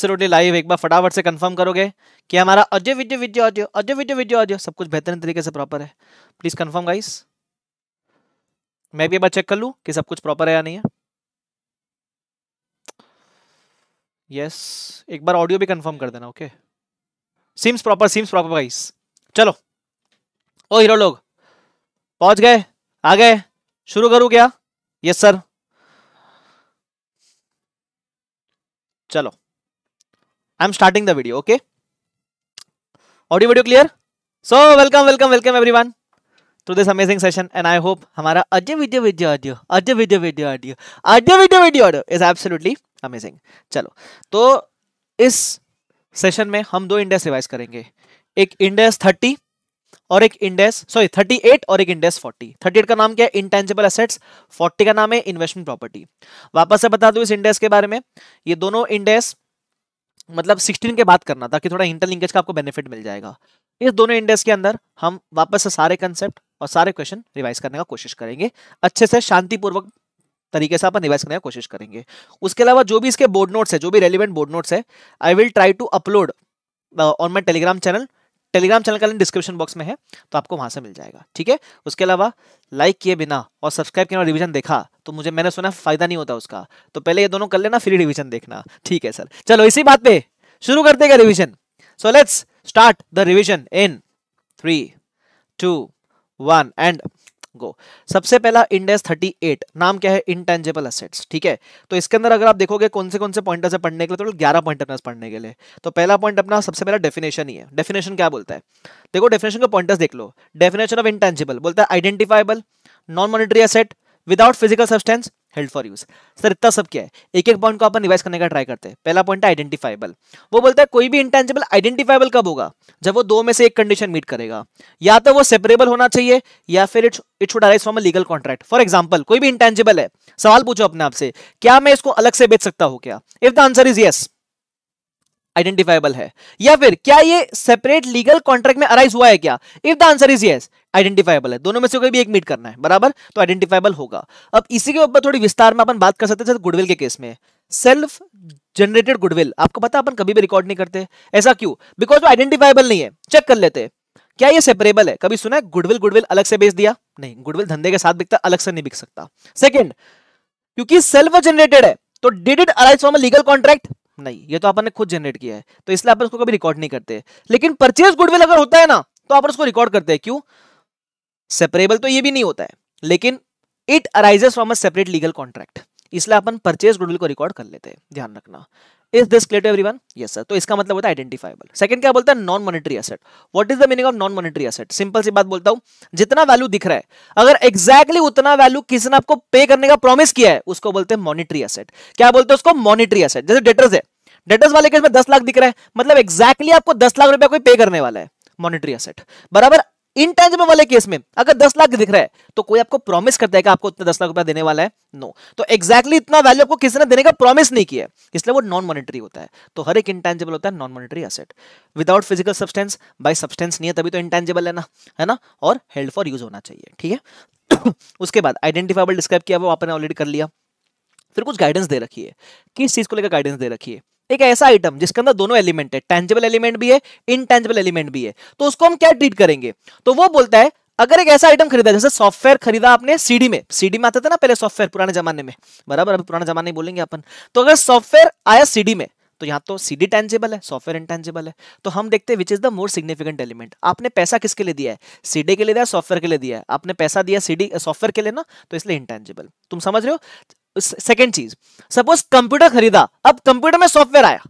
Absolutely live एक बार फटाफट से कंफर्म करोगे कि हमारा अजय विजय विजय ऑडियो अजय विजय विजय ऑडियो सब कुछ बेहतरीन तरीके से प्रॉपर है प्लीज कंफर्म गाइस मैं भी एक बार चेक कर लूँ कि सब कुछ प्रॉपर है या नहीं है यस एक बार ऑडियो भी कंफर्म कर देना okay seems proper seems proper guys चलो ओ हीरो लोग पहुंच गए आ गए शुरू करूं क्या यस सर चलो I am starting the video okay audio video clear so welcome welcome welcome everyone to this amazing session and I hope हमारा Ajay video video audio Ajay video video audio Ajay video video audio is absolutely amazing चलो तो इस session में हम दो index revise करेंगे एक index thirty और एक इंडेक्स सॉरी थर्टी एट और एक इंडेस फोर्टी थर्टी एट का नाम क्या है इंटेंजिबल असेट्स फोर्टी का नाम है इन्वेस्टमेंट प्रॉपर्टी वापस से बता दू इस इंडेक्स के बारे में ये दोनों इंडेक्स मतलब 16 के बाद करना ताकि थोड़ा इंटर लिंकेज का आपको बेनिफिट मिल जाएगा इस दोनों इंडेक्स के अंदर हम वापस से सारे कंसेप्ट और सारे क्वेश्चन रिवाइज करने का कोशिश करेंगे अच्छे से शांतिपूर्वक तरीके से अपन रिवाइज करने का कोशिश करेंगे उसके अलावा जो भी इसके बोर्ड नोट्स है जो भी रेलिवेंट बोर्ड नोट्स है I will try to upload on my telegram channel telegram channel का लिंक डिस्क्रिप्शन बॉक्स में है तो आपको वहां से मिल जाएगा ठीक है उसके अलावा लाइक किए बिना और सब्सक्राइब किए रिविजन रिवीजन देखा तो मुझे मैंने सुना फायदा नहीं होता उसका तो पहले ये दोनों कर लेना फिर रिवीजन देखना ठीक है सर चलो इसी बात पे शुरू कर देगा revision so let's start the revision in three two one and go सबसे पहला इंडेस 38 नाम क्या है इंटेंजेबल असेट्स ठीक है तो इसके अंदर अगर आप देखोगे कौन से कौन से पॉइंट है पढ़ने के लिए तो ग्यारह पॉइंट अपना पढ़ने के लिए तो पहला पॉइंट अपना सबसे पहला डेफिनेशन ही है डेफिनेशन क्या बोलता है देखो डेफिनेशन का पॉइंटर्स देख लो डेफिनेशन ऑफ इंटेंजिबल बोलता है identifiable non monetary asset without physical substance held for use sir इतना सब क्या है एक एक पॉइंट को अपन रिवाइज करने का ट्राई करते हैं पहला पॉइंट है आइडेंटिफाइबल वो बोलता है कोई भी इंटेंजिबल आइडेंटिफाइबल कब होगा जब वो दो में से एक कंडीशन मीट करेगा या तो वो सेपरेबल होना चाहिए या फिर it it should arise from a legal contract for example कोई भी इंटेंजिबल है सवाल पूछो अपने आपसे क्या मैं इसको अलग से बेच सकता हूँ क्या if the answer is yes identifiable है या फिर क्या ये सेपरेट लीगल कॉन्ट्रैक्ट में अराइज हुआ है क्या if the answer is yes identifiable है दोनों में से कोई भी एक मीट करना है बराबर तो आइडेंटिफाइबल होगा अब इसी के ऊपर थोड़ी विस्तार में अपन बात कर सकते हैं गुडविल के केस में सेल्फ जनरेटेड गुडविल आपको पता अपन कभी भी रिकॉर्ड नहीं करते ऐसा क्यों बिकॉज वो आइडेंटिफाइबल नहीं है चेक कर लेते क्या ये सेपरेबल है कभी सुना है गुडविल गुडविल अलग से बेच दिया नहीं गुडविल धंधे के साथ बिकता अलग से नहीं बिक सकता सेकेंड क्योंकि सेल्फ जनरेटेड है तो did it arise from legal contract नहीं ये तो आपने खुद जनरेट किया है तो इसलिए आप उसको कभी रिकॉर्ड नहीं करते लेकिन परचेज गुडविल अगर होता है ना तो आप उसको रिकॉर्ड करते हैं क्यों सेपरेबल तो ये भी नहीं होता है लेकिन it arises from a separate legal contract इसलिए अपन परचेज गुडविल को रिकॉर्ड कर लेते हैं ध्यान रखना is this clear to everyone yes sir तो इसका मतलब होता है आइडेंटिफाइबल सेकंड क्या बोलता है non monetary asset what is the meaning of non monetary asset simple सी बात बोलता हूं जितना वैल्यू दिख रहा है अगर एक्जैक्टली exactly उतना वैल्यू किसी ने आपको पे करने का प्रॉमिस किया है उसको बोलते हैं मॉनिटरी असेट क्या बोलते हैं उसको मॉनिटरी असेट जैसे डेटर्स है डेटर्स वाले केस में दस लाख दिख रहा है मतलब एक्जैक्टली exactly आपको दस लाख रुपया कोई पे करने वाला है मॉनिटरी असेट बराबर इनटेंजिबल वाले केस में अगर दस लाख दिख रहा है तो कोई आपको प्रॉमिस करता है कि आपको इतना दस लाख रुपया देने वाला है नो no. तो एक्जैक्टली exactly इतना वैल्यू आपको किसी ने देने का प्रॉमिस नहीं किया इसलिए वो नॉन मॉनिटरी होता है तो हर एक इंटेंजिबल होता है non monetary asset without physical substance by substance नहीं है तभी तो इंटेंजिबल है ना है ना और हेल्ड फॉर यूज होना चाहिए ठीक है उसके बाद आइडेंटिफाइबल डिस्क्राइब किया वो आपने ऑलरेडी कर लिया फिर कुछ गाइडेंस दे रखी है किस चीज को लेकर गाइडेंस दे रखी है एक ऐसा आइटम जिसके अंदर दोनों एलिमेंट है टेंजेबल एलिमेंट भी है इनटेंजेबल एलिमेंट भी है तो उसको हम क्या ट्रीट करेंगे तो वो बोलता है अगर एक ऐसा आइटम खरीदा जैसे सॉफ्टवेयर खरीदा आपने सीडी में सीडी में आता था ना पहले सॉफ्टवेयर पुराने जमाने में बराबर अभी पुराने जमाने में बोलेंगे अपन तो अगर सॉफ्टवेयर आया सीडी में तो यहां तो सीडी टेंजेबल है सॉफ्टवेयर इंटेंजेबल है तो हम देखते हैं which is the more significant element आपने पैसा किसके लिए दिया है सीडी के लिए दिया सॉफ्टवेयर के लिए दिया है आपने पैसा दिया सीडी सॉफ्टवेयर के लिए ना तो इसलिए इंटेंजेबल तुम समझ रहे हो सेकेंड चीज सपोज कंप्यूटर खरीदा अब कंप्यूटर में सॉफ्टवेयर आया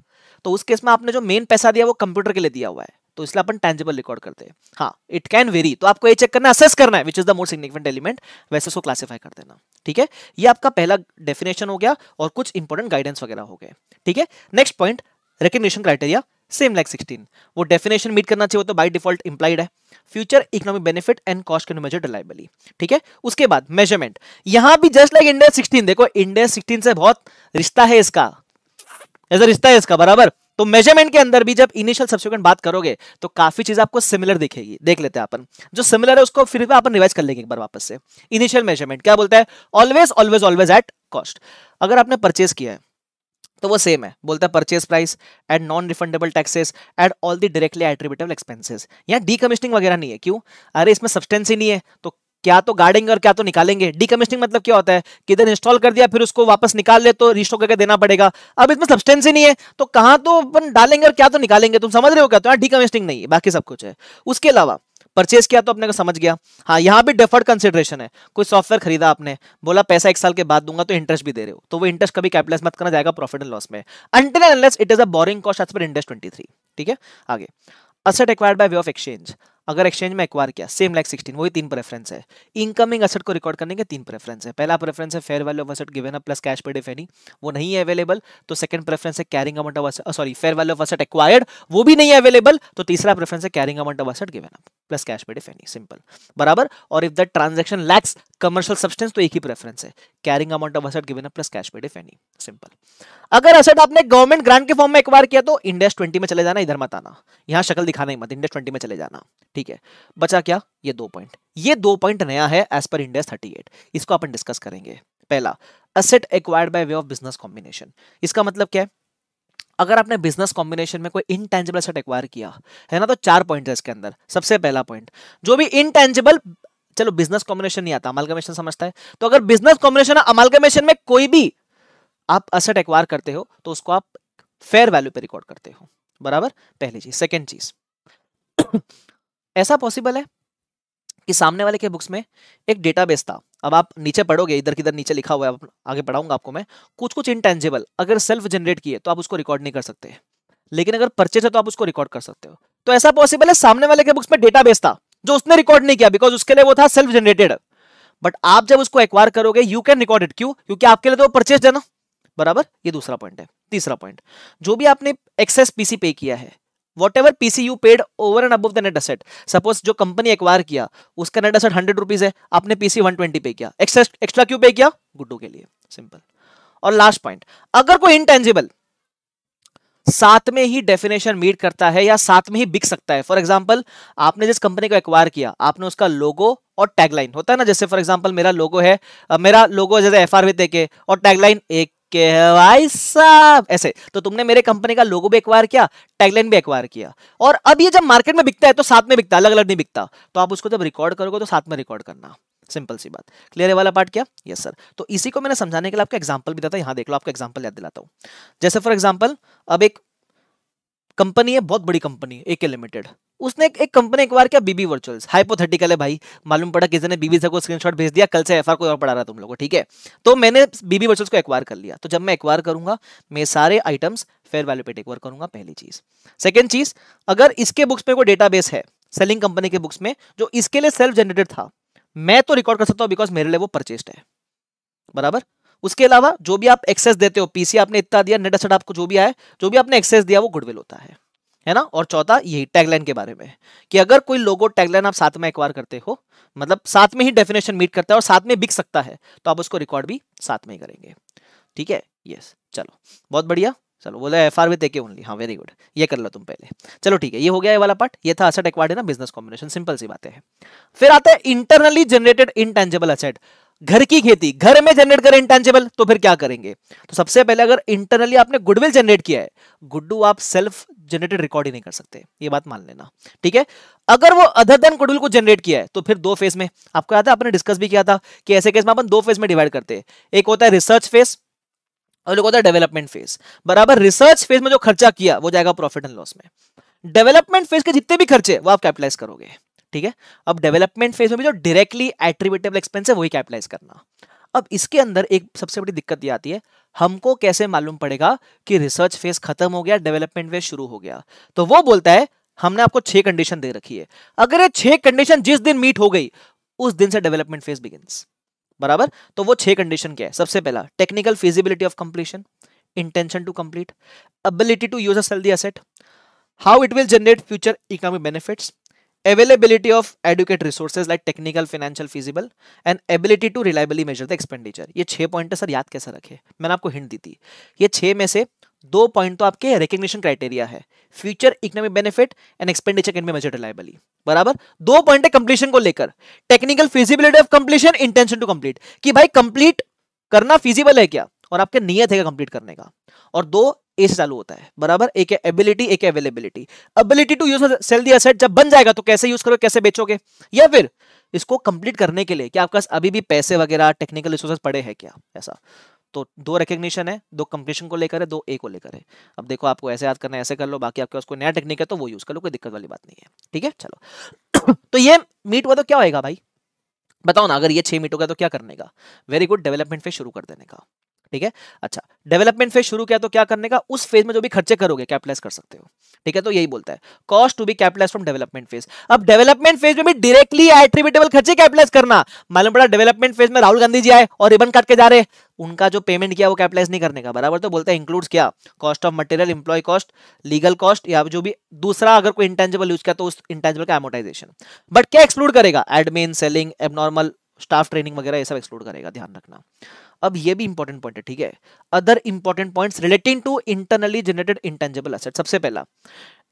तो उस केस में आपने जो मेन पैसा दिया वो कंप्यूटर के लिए दिया हुआ है तो इसलिए अपन टेंजिबल रिकॉर्ड करते हैं हाँ इट कैन वेरी तो आपको ये चेक करना असेस करना है which is the more significant element वैसे उसको क्लासिफाई कर देना ठीक है ये आपका पहला डेफिनेशन हो गया और कुछ इंपॉर्टेंट गाइडेंस वगैरह हो गए ठीक है next point recognition criteria same like sixteen वो डेफिनेशन मीट करना चाहिए वो तो बाई डिफॉल्ट इंप्लाइड है future economic benefit and cost can measure reliably ठीक है उसके बाद मेजरमेंट यहां भी जस्ट लाइक इंडिया सिक्सटीन देखो इंडिया सिक्सटीन से बहुत रिश्ता है इसका ऐसा रिश्ता है इसका बराबर तो मेजरमेंट के अंदर भी जब इनिशियल सब्सिक्वेंट बात करोगे तो काफी चीज आपको सिमिलर दिखेगी देख लेते हैं अपन जो सिमिलर है उसको फिर भी अपन रिवाइज कर लेंगे एक बार वापस से इनिशियल मेजरमेंट क्या बोलता है always always always at cost अगर आपने परचेज किया है तो वो सेम है बोलता है purchase price at non refundable taxes at all the directly attributable expenses यहाँ डीकमिशनिंग वगैरह नहीं है क्यों अरे इसमें सब्सटेंस ही नहीं है तो क्या तो गाड़ेंगे और क्या तो निकालेंगे डीकमिशनिंग मतलब क्या होता है किधर इंस्टॉल कर दिया फिर उसको वापस निकाल ले तो रिस्टो करके देना पड़ेगा अब इसमें सब्सटेंस ही नहीं है तो कहाँ तो अपन डालेंगे और क्या तो निकालेंगे तुम समझ रहे हो क्या तो यहाँ डीकमिशनिंग नहीं है बाकी सब कुछ है उसके अलावा परचेज किया तो अपने को समझ गया हाँ यहाँ भी डेफर्ड कंसिडरेशन है कोई सॉफ्टवेयर खरीदा आपने बोला पैसा एक साल के बाद दूंगा तो इंटरेस्ट भी दे रहे हो तो वो इंटरेस्ट कभी कैपिटलाइज मत करना जाएगा प्रॉफिट एंड लॉस में until and it is a borrowing cost as per Ind AS twenty ठीक है आगे asset acquired by way of exchange अगर एक्सचेंज में एक्वायर किया सेम लाइक सिक्सटीन वही तीन प्रेफरेंस है इनकमिंग असट को रिकॉर्ड करने के तीन प्रेफरेंस है पहला प्रेफरेंस है fair value of asset given up plus cash paid if any वो नहीं है अवेलेबल तो सेकंड प्रेफरेंस है carrying amount of asset sorry fair value of asset acquired वो भी नहीं अवेलेबल तो तीसरा प्रेफरेंस है carrying amount of asset given up plus cash paid if any simple बराबर और if the transaction lacks commercial substance तो एक ही प्रेफरेंस है carrying amount of asset given plus cash paid if any simple अगर asset आपने government grant के form में एक बार किया तो इंडेस ट्वेंटी में चले जाना इधर मत आना यहां शक्ल दिखाना ही मत इंडेस ट्वेंटी में चले जाना ठीक है बचा क्या ये दो पॉइंट ये दो पॉइंट नया है एज पर इंडेस थर्टी एट इसको अपन डिस्कस करेंगे पहला asset acquired by way of business combination इसका मतलब क्या है अगर आपने बिजनेस कॉम्बिनेशन में कोई इनटेंजिबल असेट एक्वायर किया है ना तो चार पॉइंट है इसके अंदर सबसे पहला पॉइंट जो भी इनटेंजिबल चलो बिजनेस कॉम्बिनेशन नहीं आता अमालगमेशन समझता है तो अगर बिजनेस कॉम्बिनेशन अमालगमेशन में कोई भी आप असेट एक्वायर करते हो तो उसको आप फेयर वैल्यू पे रिकॉर्ड करते हो बराबर पहली चीज सेकेंड चीज ऐसा पॉसिबल है कि सामने वाले के बुक्स में एक डेटाबेस था अब आप नीचे पढ़ोगे इधर किधर नीचे लिखा हुआ है आगे पढ़ाऊंगा आपको मैं कुछ कुछ इंटेंजिबल अगर सेल्फ जनरेट किए तो आप उसको रिकॉर्ड नहीं कर सकते लेकिन अगर परचेज है तो आप उसको रिकॉर्ड कर सकते हो तो ऐसा पॉसिबल है सामने वाले के बुक्स में डेटाबेस था जो उसने रिकॉर्ड नहीं किया बिकॉज उसके लिए वो था सेल्फ जनरेटेड बट आप जब उसको एक्वायर करोगे यू कैन रिकॉर्ड इट क्यों क्योंकि आपके लिए तो परचेज है ना बराबर ये दूसरा पॉइंट है तीसरा पॉइंट जो भी आपने एक्सेस पीसी पे किया है whatever PC you paid over and above the net asset suppose जो कंपनी एक्वायर किया उसका नेट असेट हंड्रेड रुपीज है आपने पीसी वन ट्वेंटी पे किया एक्सेस एक्स्ट्रा क्यों पे किया गुड्डू के लिए सिंपल और लास्ट पॉइंट अगर कोई इनटेंजिबल साथ में ही डेफिनेशन मीट करता है या साथ में ही बिक सकता है फॉर एग्जाम्पल आपने जिस कंपनी को एक्वायर किया आपने उसका लोगो और टैगलाइन होता है ना जैसे फॉर एग्जाम्पल मेरा लोगो है मेरा लोगो जैसे एफ आर के और टैगलाइन एक के भाई साहब ऐसे तो तुमने मेरे कंपनी का लोगो भी एक्वायर किया टैगलाइन भी एक्वायर किया और अब ये जब मार्केट में बिकता है तो साथ में बिकता अलग अलग नहीं बिकता तो आप उसको जब रिकॉर्ड करोगे तो साथ में रिकॉर्ड करना सिंपल सी बात क्लियर है वाला पार्ट क्या यस yes, सर तो इसी को मैंने समझाने के लिए आपको एग्जाम्पल भी देता है यहाँ देख लो आपको एग्जाम्पल याद दिलाता हूँ जैसे फॉर एग्जाम्पल अब एक कंपनी है बहुत बड़ी कंपनी है एके लिमिटेड उसने एक, एक कंपनी एक बार क्या बीबी वर्चुअल्स हाइपोथेटिकल है भाई मालूम पड़ा किसी ने बीबी से को स्क्रीनशॉट भेज दिया कल से एफआर कोई और पढ़ा रहा तुम लोगों को ठीक है तो मैंने बीबी वर्चुअल्स को एक्वायर कर लिया तो जब मैं एक्वायर करूंगा मैं सारे आइटम्स फेयर वैल्यू पे टेकवर करूंगा पहली चीज सेकेंड चीज अगर इसके बुक्स में कोई डेटाबेस है सेलिंग कंपनी के बुक्स में जो इसके लिए सेल्फ जनरेटेड था मैं तो रिकॉर्ड कर सकता हूं बिकॉज मेरे लिए वो परचेस्ड है बराबर उसके अलावा जो भी आप एक्सेस देते हो पीसी आपने इतना दिया नेट असट आपको जो भी आया जो भी आपने एक्सेस दिया वो गुडविल होता है है ना और चौथा यही टैगलाइन के बारे में कि अगर कोई लोगो टैगलाइन आप साथ में एक्वायर करते हो मतलब साथ में ही डेफिनेशन मीट करता है और साथ में बिक सकता है तो आप उसको रिकॉर्ड भी साथ में ही करेंगे ठीक है यस चलो बहुत बढ़िया चलो बोला F R with AK only हाँ वेरी गुड ये कर लो तुम पहले चलो ठीक है ये हो गया ये वाला पार्ट ये था असेट एक्वायर्ड ना बिजनेस कॉम्बिनेशन सिंपल सी बातें हैं फिर आता है इंटरनली जनरेटेड इनटेंजेबल असेट घर की खेती घर में जनरेट करें इंटेंजिबल तो फिर क्या करेंगे तो सबसे पहले अगर इंटरनली आपने गुडविल जनरेट किया है गुड्डू आप सेल्फ जनरेटेड रिकॉर्ड ही नहीं कर सकते ये बात मान लेना ठीक है अगर वो अदर देन गुडविल को जनरेट किया है तो फिर दो फेज में आपको याद है आपने डिस्कस भी किया था कि ऐसे केस में अपन दो फेज में डिवाइड करते हैं एक होता है रिसर्च फेज और लोग होता है डेवलपमेंट फेज बराबर रिसर्च फेज में जो खर्चा किया वो जाएगा प्रॉफिट एंड लॉस में डेवलपमेंट फेज के जितने भी खर्चे वो आप कैपिटलाइज करोगे ठीक है अब डेवलपमेंट फेज में भी जो डायरेक्टली एट्रीब्यूटेबल एक्सपेंस है वही कैपिटलाइज करना अब इसके अंदर एक सबसे बड़ी दिक्कत ये आती है हमको कैसे मालूम पड़ेगा कि रिसर्च फेज खत्म हो गया डेवलपमेंट फेज शुरू हो गया तो वो बोलता है हमने आपको छह कंडीशन दे रखी है अगर ये छह कंडीशन जिस दिन मीट हो गई उस दिन से डेवलपमेंट फेज बिगिंस बराबर तो वो छह कंडीशन क्या है सबसे पहला technical feasibility of completion intention to complete ability to use a sell the asset how it will generate future economic benefits availability of adequate resources like technical financial feasible and ability to reliably measure the expenditure ये छह point है sir याद कैसे रखे मैंने आपको hint दी थी ये छह में से दो पॉइंट तो आपके रिकग्निशन क्राइटेरिया है future economic benefit and expenditure can be measure reliably बराबर दो पॉइंट है कंप्लीशन को लेकर technical feasibility of completion intention to complete कि भाई कंप्लीट करना फिजिबल है क्या और आपके नियत है कंप्लीट करने का और दो ए से चालू होता है बराबर एक एबिलिटी एक availability ability to use sell the asset जब बन जाएगा तो कैसे यूज करोगे कैसे बेचोगे या फिर इसको कंप्लीट करने के लिए क्या आपके पास अभी भी पैसे वगैरह टेक्निकल रिसोर्सेज पड़े हैं क्या ऐसा तो दो रिकग्निशन है दो कंप्लीशन को लेकर है दो ए को लेकर है अब देखो आपको ऐसे याद करना है ऐसे कर लो बाकी आपके पास कोई नया टेक्निक है तो वो यूज कर लो कोई दिक्कत वाली बात नहीं है ठीक है चलो तो ये मीट हुआ तो क्या होएगा भाई बताओ ना अगर ये छह मीट होगा तो क्या करने का वेरी गुड डेवलपमेंट फेज शुरू कर देने का ठीक है अच्छा डेवलपमेंट फेज शुरू किया तो क्या करने का उस फेज में जो भी खर्चे करोगे कैपिटलाइज कर सकते हो ठीक है तो यही बोलता है cost to be capitalize from development phase अब डेवलपमेंट फेज में भी डायरेक्टली एट्रीब्यूटेबल खर्चे कैपिटलाइज करना मालूम पड़ा डेवलपमेंट फेज में राहुल गांधी जी आए और रिबन काट के जा रहे उनका जो पेमेंट किया वो कैपिटलाइज नहीं करने का बराबर तो बोलता है इंक्लूड क्या cost of material employ cost legal cost या जो भी दूसरा अगर कोई इंटेंजिबल यूज किया तो उस इंटेंजिबल का एमोटाइजेशन बट क्या एक्सक्लूड करेगा admin selling abnormal staff training वगैरह ये सब एक्सप्लोर करेगा ध्यान रखना अब ये भी इंपॉर्टेंट पॉइंट है ठीक है other important points relating to internally generated intangible asset सबसे पहला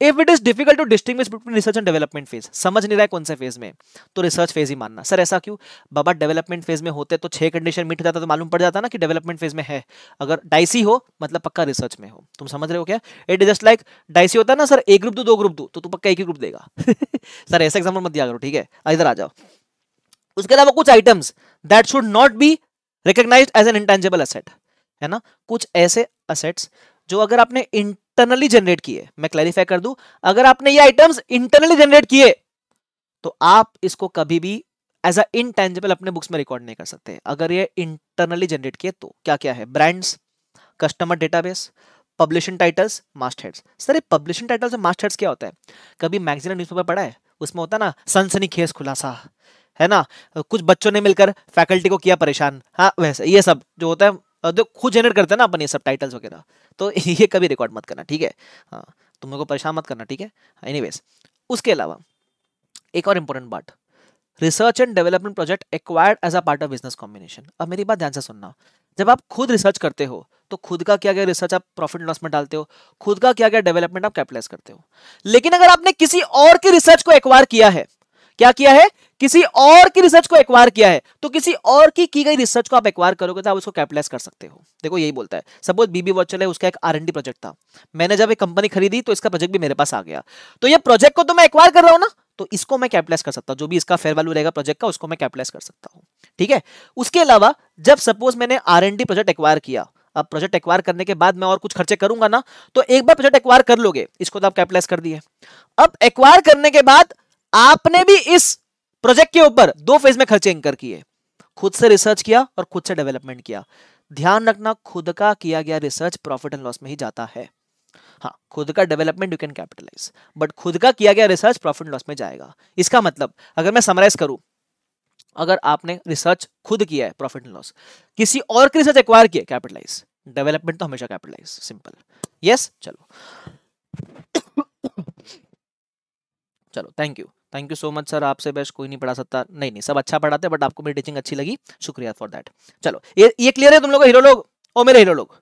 if it is difficult to distinguish research and development phase समझ नहीं रहा है कौन से फेज में तो रिसर्च फेज ही मानना सर ऐसा क्यों बाबा डेवलपमेंट फेज में होते तो छह कंडीशन मिट जाता तो मालूम पड़ जाता ना कि डेवलपमेंट फेज में है अगर डाइसी हो मतलब पक्का रिसर्च में हो तुम समझ रहे हो क्या it is just like dicey होता है ना सर एक ग्रुप दो दो ग्रुप दो तो तू पक्का एक ही ग्रुप देगा सर ऐसा एग्जाम्पल मत दिया करो ठीक है इधर आ जाओ उसके अलावा कुछ items that should not be recognize as an intangible asset है ना कुछ ऐसे असेट्स जो अगर आपने इंटरनली जनरेट किए मैं क्लैरिफाई कर दू अगर आपने ये आइटम्स इंटरनली जनरेट किए तो आप इसको कभी भी एज अ इनटेंजिबल अपने बुक्स में रिकॉर्ड नहीं कर सकते अगर ये इंटरनली जनरेट किए तो क्या क्या है brands customer database publishing titles mastheads sir ये पब्लिशिंग टाइटल्स और मास्ट हेड्स क्या होता है कभी मैगजीन न्यूज़पेपर पढ़ा है उसमें होता है ना सनसनी खेस खुलासा है ना कुछ बच्चों ने मिलकर फैकल्टी को किया परेशान हाँ वैसे ये सब जो होता है जो खुद जनरेट करते हैं ना अपन ये सब टाइटल्स वगैरह तो ये कभी रिकॉर्ड मत करना ठीक है हाँ तुम को परेशान मत करना ठीक है एनी उसके अलावा एक और इम्पोर्टेंट बात research and development project acquired as a part of business combination अब मेरी बात ध्यान से सुनना जब आप खुद रिसर्च करते हो तो खुद का क्या क्या रिसर्च आप प्रॉफिट लॉस में डालते हो खुद का क्या क्या डेवलपमेंट आप कैपिटलाइज करते हो लेकिन अगर आपने किसी और की रिसर्च को एक्वायर किया है क्या किया है किसी और की रिसर्च को एक्वायर किया है तो किसी और की की गई रिसर्च को आप एक्वायर करोगे तो आप उसको कैपिटलाइज कर सकते हो देखो यही बोलता है सपोज बीबी वॉचर है उसका एक आर प्रोजेक्ट था मैंने जब एक कंपनी खरीदी तो इसका प्रोजेक्ट भी मेरे पास आ गया तो ये प्रोजेक्ट को तो मैं एक्वायर कर रहा हूं ना तो इसको मैं कैपिटलाइज कर सकता हूं जो भी इसका फेयर वैल्यू रहेगा प्रोजेक्ट का उसको मैं कैपिटलाइज कर सकता हूं ठीक है उसके अलावा जब सपोज मैंने आर प्रोजेक्ट एक्वायर किया अब प्रोजेक्ट एक्वायर करने के बाद मैं और कुछ खर्चे करूंगा ना तो एक बार प्रोजेक्ट एक्वायर कर लोगे इसको तो आप कैपिटलाइज कर दिए अब एक्वायर करने के बाद आपने भी इस प्रोजेक्ट के ऊपर दो फेज में खर्चे इंकर किए खुद से रिसर्च किया और खुद से डेवलपमेंट किया ध्यान रखना खुद का किया गया रिसर्च प्रॉफिट एंड लॉस में ही जाता है हाँ खुद का development you can capitalize but खुद का किया गया रिसर्च प्रॉफिट लॉस में जाएगा इसका मतलब अगर मैं समराइज करूं अगर आपने रिसर्च खुद किया है प्रॉफिट एंड लॉस किसी और की रिसर्च एक्वायर किया कैपिटलाइज डेवलपमेंट तो हमेशा कैपिटलाइज सिंपल यस चलो चलो thank you thank you so much sir आपसे बेस्ट कोई नहीं पढ़ा सकता नहीं नहीं सब अच्छा पढ़ाते बट आपको मेरी टीचिंग अच्छी लगी शुक्रिया फॉर दैट चलो ये ये क्लियर है तुम लोग हीरो लोग और मेरे हीरो लोग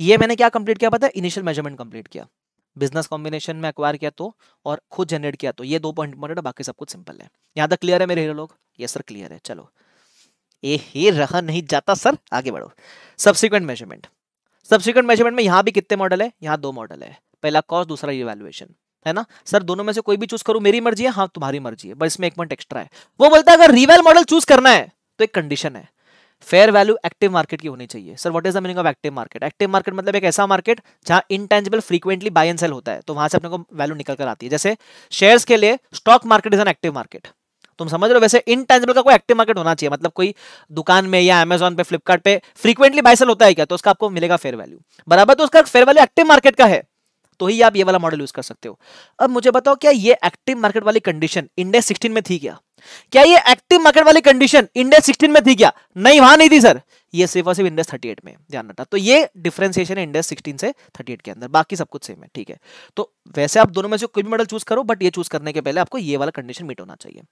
ये मैंने क्या कंप्लीट किया पता है इनिशियल मेजरमेंट कंप्लीट किया बिजनेस कॉम्बिनेशन में अक्वायर किया तो और खुद जनरेट किया तो ये दो पॉइंट इंपॉर्टेंट बाकी सब कुछ सिंपल है यहाँ तक क्लियर है मेरे हीरो लोग ये सर क्लियर है चलो ये ही रहा नहीं जाता सर आगे बढ़ो सब्सिक्वेंट मेजरमेंट सब्सिक्वेंट मेजरमेंट में यहाँ भी कितने मॉडल है यहाँ दो मॉडल है पहला कॉस्ट दूसरा इवेल्युएशन है ना सर दोनों में से कोई भी चूज करूं मेरी मर्जी है हाँ तुम्हारी मर्जी है बस इसमें एक पॉइंट एक्स्ट्रा है वो बोलता है अगर रिवेल मॉडल चूज करना है तो एक कंडीशन है फेयर वैल्यू एक्टिव मार्केट की होनी चाहिए sir what is the meaning of active market active market मतलब एक ऐसा मार्केट जहां intangible frequently buy and sell होता है तो वहां से अपने को वैल्यू निकल कर आती है जैसे शेयर्स के लिए stock market is an active market तुम समझ रहे हो वैसे इंटेंजिबल का कोई एक्टिव मार्केट होना चाहिए मतलब कोई दुकान में या अमेजोन पे फ्लिपकार्ट फ्रीक्वेंटली बाय सेल होता है क्या तो उसका आपको मिलेगा फेयर वैल्यू बराबर तो उसका फेयर वैल्यू एक्टिव मार्केट का है तो ही आप ये वाला मॉडल यूज कर सकते हो अब मुझे बताओ क्या ये एक्टिव मार्केट वाली कंडीशन इंडेक्स सिक्सटीन में थी क्या क्या ये एक्टिव मार्केट वाली कंडीशन इंडेक्स सिक्सटीन में थी क्या नहीं वहां नहीं थी सर ये सिर्फ और सिर्फ इंडेक्स 38 में ध्यान रखना तो ये डिफ्रेंसिएशन है इंडेक्स 16 से 38 के अंदर बाकी सब कुछ सेम है ठीक है तो वैसे आप दोनों में से कोई भी मॉडल चूज करो बट ये चूज करने के पहले आपको ये वाला कंडीशन मीट होना चाहिए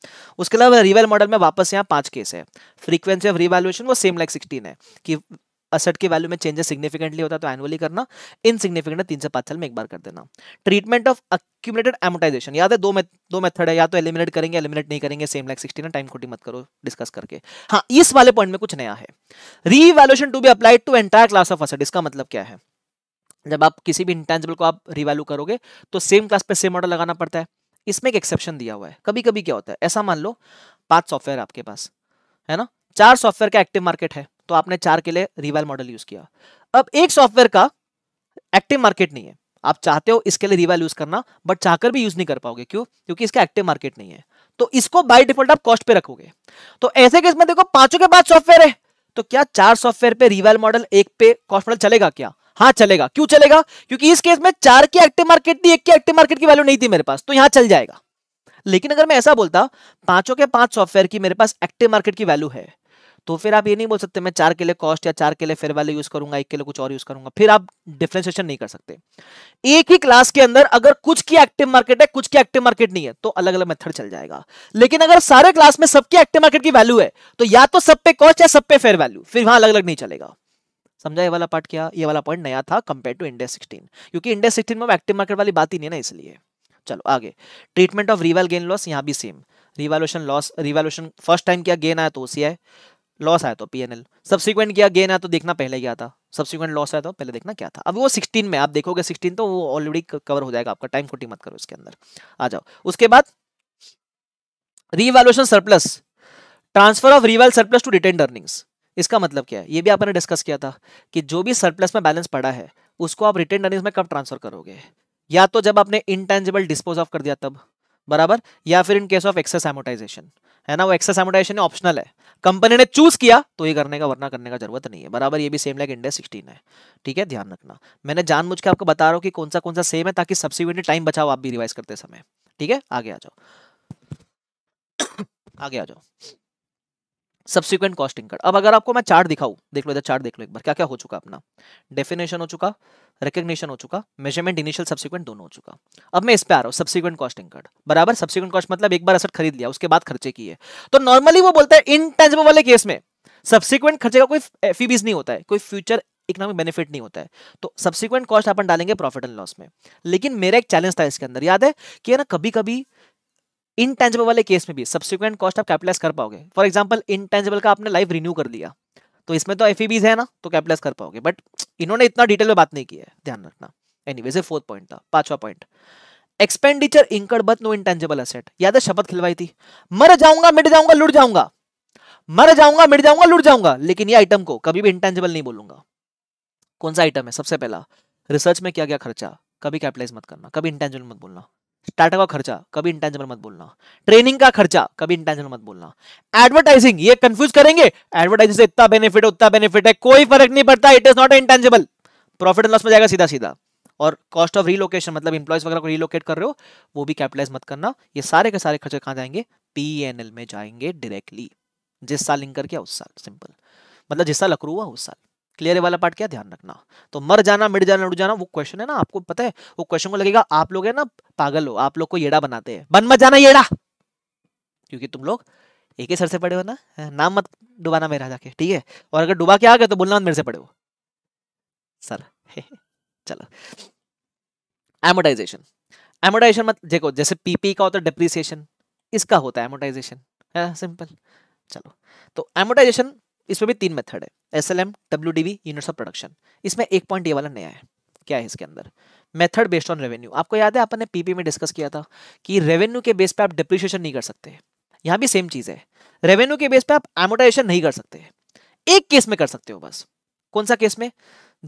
उसके अलावा रिवेल मॉडल में वापस यहाँ पांच केस है फ्रीक्वेंसी ऑफ रिवेल्युएशन वो सेम लाइक सिक्सटीन है कि असट की वैल्यू में चेंजेस सिग्निफिकेंटली होता है तो एनुअली करना इनसिग्निफिकेंट तीन से पाँच साल में एक बार कर देना ट्रीटमेंट ऑफ अक्यूमलेटेड एमोटाइजेशन याद है दो मे, दो मेथड है या तो एलिमिनेट करेंगे एलिमिनेट नहीं करेंगे सेम लाइक सिक्सटीन टाइम खोटी मत करो डिस्कस करके हाँ इस वाले पॉइंट में कुछ नया है revaluation to be applied to entire class of asset इसका मतलब क्या है जब आप किसी भी इंटेंजिबल को आप रिवैल्यू करोगे तो सेम क्लास पे सेम मॉडल लगाना पड़ता है इसमें एक एक्सेप्शन दिया हुआ है कभी कभी क्या होता है ऐसा मान लो पांच सॉफ्टवेयर आपके पास है ना चार सॉफ्टवेयर का एक्टिव मार्केट है तो आपने चार के लिए रिवाल मॉडल यूज किया अब एक सॉफ्टवेयर का एक्टिव मार्केट नहीं है आप चाहते हो इसके लिए रिवाल यूज करना बट चाहकर भी यूज नहीं कर पाओगे क्यों क्योंकि इसका एक्टिव मार्केट नहीं है तो इसको बाय डिफॉल्ट आप कॉस्ट पे रखोगे तो ऐसे केस में देखो पांचों के बाद सॉफ्टवेयर है तो क्या चार सॉफ्टवेयर पे रिवाल मॉडल एक पे कॉस्ट मॉडल चलेगा क्या हाँ चलेगा क्यों चलेगा क्योंकि इस केस में चार की एक्टिव मार्केट थी एक की एक्टिव मार्केट की वैल्यू नहीं थी मेरे पास तो यहां चल जाएगा लेकिन अगर मैं ऐसा बोलता पांचों के पांच सॉफ्टवेयर की मेरे पास एक्टिव मार्केट की वैल्यू है तो फिर आप ये नहीं बोल सकते मैं चार के लिए कॉस्ट या चार के लिए फेयर वैल्यू यूज करूंगा एक के लिए कुछ और यूज करूंगा फिर आप डिफ्रेंसिएशन नहीं कर सकते एक ही क्लास के अंदर अगर कुछ की एक्टिव मार्केट है कुछ की एक्टिव मार्केट नहीं है तो अलग अलग मेथड चल जाएगा लेकिन अगर सारे क्लास में सबकी एक्टिव मार्केट की वैल्यू है तो या तो सब पे कॉस्ट या सब पे फेयर वैल्यू फिर वहां अलग अलग नहीं चलेगा समझा ये वाला पार्ट क्या ये वाला पॉइंट नया था कंपेयर टू इंडेक्स सिक्सटीन क्योंकि इंडेक्स सिक्सटीन में एक्टिव मार्केट वाली बात ही नहीं ना इसलिए चलो आगे treatment of reval gain loss यहाँ भी same revaluation loss revaluation first time क्या गेन आया तो उसी है लॉस आया तो पी एन एल सब्सिक्वेंट किया गेन आया तो देखना पहले क्या था सब्सिक्वेंट लॉस आया तो पहले देखना क्या था अब वो 16 में आप देखोगे 16 तो वो ऑलरेडी कवर हो जाएगा आपका टाइम खोटिंग मत करो इसके अंदर आ जाओ उसके बाद revaluation surplus transfer of reval surplus to retained earnings इसका मतलब क्या है ये भी आपने डिस्कस किया था कि जो भी सरप्लस में बैलेंस पड़ा है उसको आप रिटेन अर्निंग्स में कब ट्रांसफर करोगे या तो जब आपने इनटेंजिबल डिस्पोज ऑफ कर दिया तब बराबर या फिर in case of excess amortization है ना वो एक्सेस एमोटाइजेशन ऑप्शनल है कंपनी ने चूज किया तो ये करने का वरना करने का जरूरत नहीं है बराबर ये भी सेम लाइक इंडिया सिक्सटीन है ठीक है ध्यान रखना मैंने जान मुझ के आपको बता रहा हूँ कि कौन सा कौन सा सेम है ताकि सब्सिक्वेंटली टाइम बचाओ आप भी रिवाइज करते समय ठीक है आगे आ जाओ आगे आ जाओ सब्सिक्वेंट कॉस्टिंग कार्ड अब अगर आपको मैं चार्ट दिखाऊं देख लो इधर चार्ट देख लो एक बार क्या क्या हो चुका अपना डेफिनेशन हो चुका रिकग्निशन हो चुका मेजरमेंट इनिशियल सब्सिक्वेंट दोनों हो चुका अब मैं इस पे आ रहा हूँ सब्सिक्वेंट कॉस्टिंग कार्ड बराबर सब्सिक्वेंट कॉस्ट मतलब एक बार असर खरीद लिया उसके बाद खर्चे किए तो नॉर्मली वो बोलता है इंटेंजिबल वाले केस में सब्सिक्वेंट खर्चे का कोई फीबीज नहीं होता है कोई फ्यूचर इकोनॉमिक बेनिफिट नहीं होता है तो सब्सिक्वेंट कॉस्ट अपन डालेंगे प्रॉफिट एंड लॉस में लेकिन मेरा एक चैलेंज था इसके अंदर याद है कि ना कभी कभी इनटेंजिबल वाले केस में भी सब्सिक्वेंट कॉस्ट आप कैपिटलाइज कर पाओगे फॉर एग्जाम्पल इनटेंजिबल का आपने लाइफ रिन्यू कर दिया तो इसमें तो एफ e है ना तो कैपिटलाइज कर पाओगे बट इन्होंने इतना डिटेल में बात नहीं की है ध्यान रखना एनी वेज फोर्थ पॉइंट था पांचवा point expenditure incurred but no intangible asset याद है शपथ खिलवाई थी मर जाऊंगा मिट जाऊंगा लुट जाऊंगा मर जाऊंगा मिट जाऊंगा लुट जाऊंगा लेकिन ये आइटम को कभी भी इंटेंजिबल नहीं बोलूंगा कौन सा आइटम है सबसे पहला रिसर्च में क्या क्या खर्चा कभी कैपिटलाइज मत करना कभी इंटेंजिबल मत बोलना टाटा का खर्चा कभी इंटेंजिबल मत बोलना ट्रेनिंग का खर्चा कभी इंटेंजिबल मत बोलना एडवर्टाइजिंग ये कंफ्यूज करेंगे एडवर्टाइजिंग से इतना बेनिफिट है उतना बेनिफिट है कोई फर्क नहीं पड़ता it is not intangible profit and loss में जाएगा सीधा सीधा और कॉस्ट ऑफ रिलोकेशन मतलब इंप्लॉयज वगैरह को रिलोकेट कर रहे हो वो भी कैपिटलाइज मत करना ये सारे के सारे खर्चे कहाँ जाएंगे पी में जाएंगे डायरेक्टली जिस साल लिंक करके उस साल सिंपल मतलब जिस साल अक्रू हुआ उस साल क्लियर है वाला पार्ट क्या ध्यान रखना तो मर जाना मिट जाना उड़ जाना वो क्वेश्चन है ना आपको पता है वो क्वेश्चन को लगेगा आप लोग है ना पागल हो आप लोग को येड़ा बनाते हैं बन मत जाना येड़ा क्योंकि तुम लोग एक ही सर से पड़े हो ना नाम मत डुबाना मेरा जाके ठीक है और अगर डुबा के आ गए तो बोलना मत मेरे से पड़े हो सर चलो एमोटाइजेशन एमोटाइजेशन मत देखो जैसे पीपी का होता है डिप्रिसिएशन इसका होता है एमोटाइजेशन है सिंपल चलो तो एमोटाइजेशन इसमें भी तीन मेथड है S L M W D V units of production इसमें एक पॉइंट ये वाला नया है क्या है इसके अंदर मेथड बेस्ड ऑन रेवेन्यू आपको याद है आपने पीपी में डिस्कस किया था कि रेवेन्यू के बेस पे आप डिप्रिशिएशन नहीं कर सकते यहाँ भी सेम चीज़ है रेवेन्यू के बेस पे आप एमोटाइजेशन नहीं कर सकते एक केस में कर सकते हो बस कौन सा केस में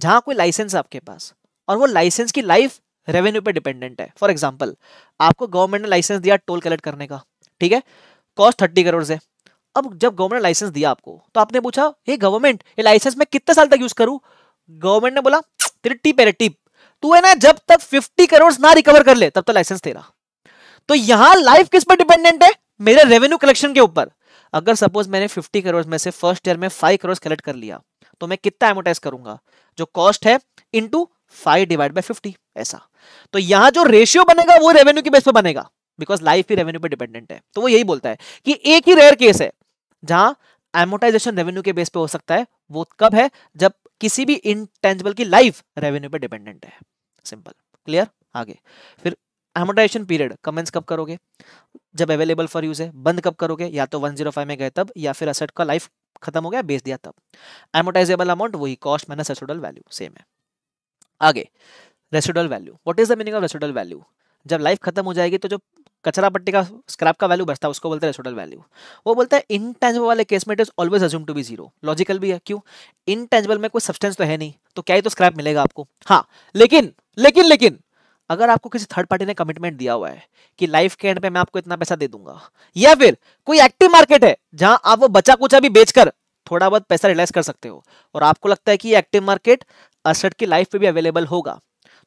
जहाँ कोई लाइसेंस आपके पास और वो लाइसेंस की लाइफ रेवेन्यू पर डिपेंडेंट है फॉर एग्जाम्पल आपको गवर्नमेंट ने लाइसेंस दिया टोल कलेक्ट करने का ठीक है कॉस्ट थर्टी करोड़ है अब जब गवर्नमेंट लाइसेंस दिया आपको तो आपने पूछा हे गवर्नमेंट ये लाइसेंस मैं कितने साल तक यूज करूं गवर्नमेंट ने बोला तेरे टिप है टिप तू है ना जब तक 50 करोड़ ना रिकवर कर ले तब तक लाइसेंस तेरा तो यहां लाइफ किस पर डिपेंडेंट है मेरे रेवेन्यू कलेक्शन के ऊपर अगर सपोज मैंने 50 करोड़ में से फर्स्ट ईयर में 5 करोड़ कलेक्ट कर लिया तो मैं कितना एमोटाइज करूंगा जो कॉस्ट है into five divide by fifty ऐसा तो यहां जो रेशियो बनेगा वो रेवेन्यू के बेस पर बनेगा बिकॉज लाइफ ही रेवेन्यू पर डिपेंडेंट है तो वो यही बोलता है कि एक ही रेयर केस है जहां एमोटाइजेशन रेवेन्यू के बेस पे हो सकता है वो कब है जब किसी भी इंटेंजिबल की लाइफ रेवेन्यू पे डिपेंडेंट है सिंपल क्लियर आगे फिर एमोटाइजेशन पीरियड कमेंस कब करोगे जब अवेलेबल फॉर यूज है बंद कब करोगे या तो 105 में गए तब या फिर असेट का लाइफ खत्म हो गया बेच दिया तब एमोटाइजेबल अमाउंट वही cost minus residual value same है आगे residual value what is the meaning of residual value जब लाइफ खत्म हो जाएगी तो जो कचरा पट्टी का स्क्रैप का वैल्यू बचता है उसको बोलते हैं टोटल वैल्यू वो बोलता है इनटेंजिबल वाले केस में it is always assume to be zero logical भी है क्यों इनटेंजिबल में कोई सब्सटेंस तो है नहीं तो क्या ही तो स्क्रैप मिलेगा आपको हाँ लेकिन लेकिन लेकिन अगर आपको किसी थर्ड पार्टी ने कमिटमेंट दिया हुआ है कि लाइफ के एंड पे मैं आपको इतना पैसा दे दूंगा या फिर कोई एक्टिव मार्केट है जहां आप वो बचा कुचा भी बेचकर थोड़ा बहुत पैसा रिलाइज कर सकते हो और आपको लगता है कि एक्टिव मार्केट असट की लाइफ पे भी अवेलेबल होगा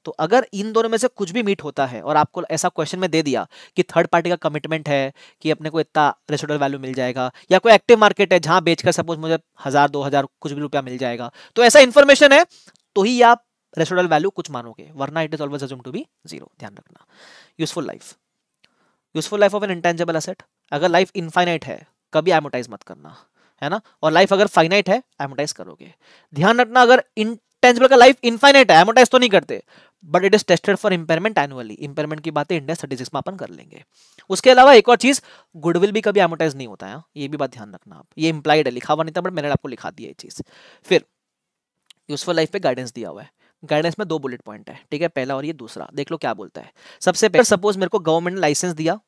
तो अगर इन दोनों में से कुछ भी मीट होता है और आपको ऐसा क्वेश्चन में दे दिया कि थर्ड पार्टी का कमिटमेंट है कि अपने को इतना रेसिडल वैल्यू मिल जाएगा या कोई एक्टिव मार्केट है जहां बेचकर सपोज मुझे हजार दो हजार कुछ भी रुपया मिल जाएगा तो ऐसा इन्फॉर्मेशन है तो ही आप रेसिडल वैल्यू कुछ मानोगे वरना it is always assume to be zero ध्यान रखना useful life useful life of an intangible asset अगर लाइफ इनफाइनाइट है कभी एमोटाइज मत करना है ना और लाइफ अगर फाइनाइट है एमोटाइज करोगे ध्यान रखना अगर टेंजिबल का लाइफ इन्फाइनेट है एमोटाइज तो नहीं करते but it is tested for impairment annually impairment की बातें इंडिया थर्टी में अपन कर लेंगे उसके अलावा एक और चीज गुडविल भी कभी एमोटाइज नहीं होता है ये भी बात ध्यान रखना आप ये इंप्लाइड है लिखा हुआ नहीं था बट मैंने आपको लिखा दिया ये चीज फिर यूजफुल लाइफ पे गाइडेंस दिया हुआ है गाइडेंस में दो बुलेट पॉइंट है ठीक है पहला और ये दूसरा देख लो क्या बोलता है सबसे पहले सपोज मेरे को गवर्नमेंट ने लाइसेंस दिया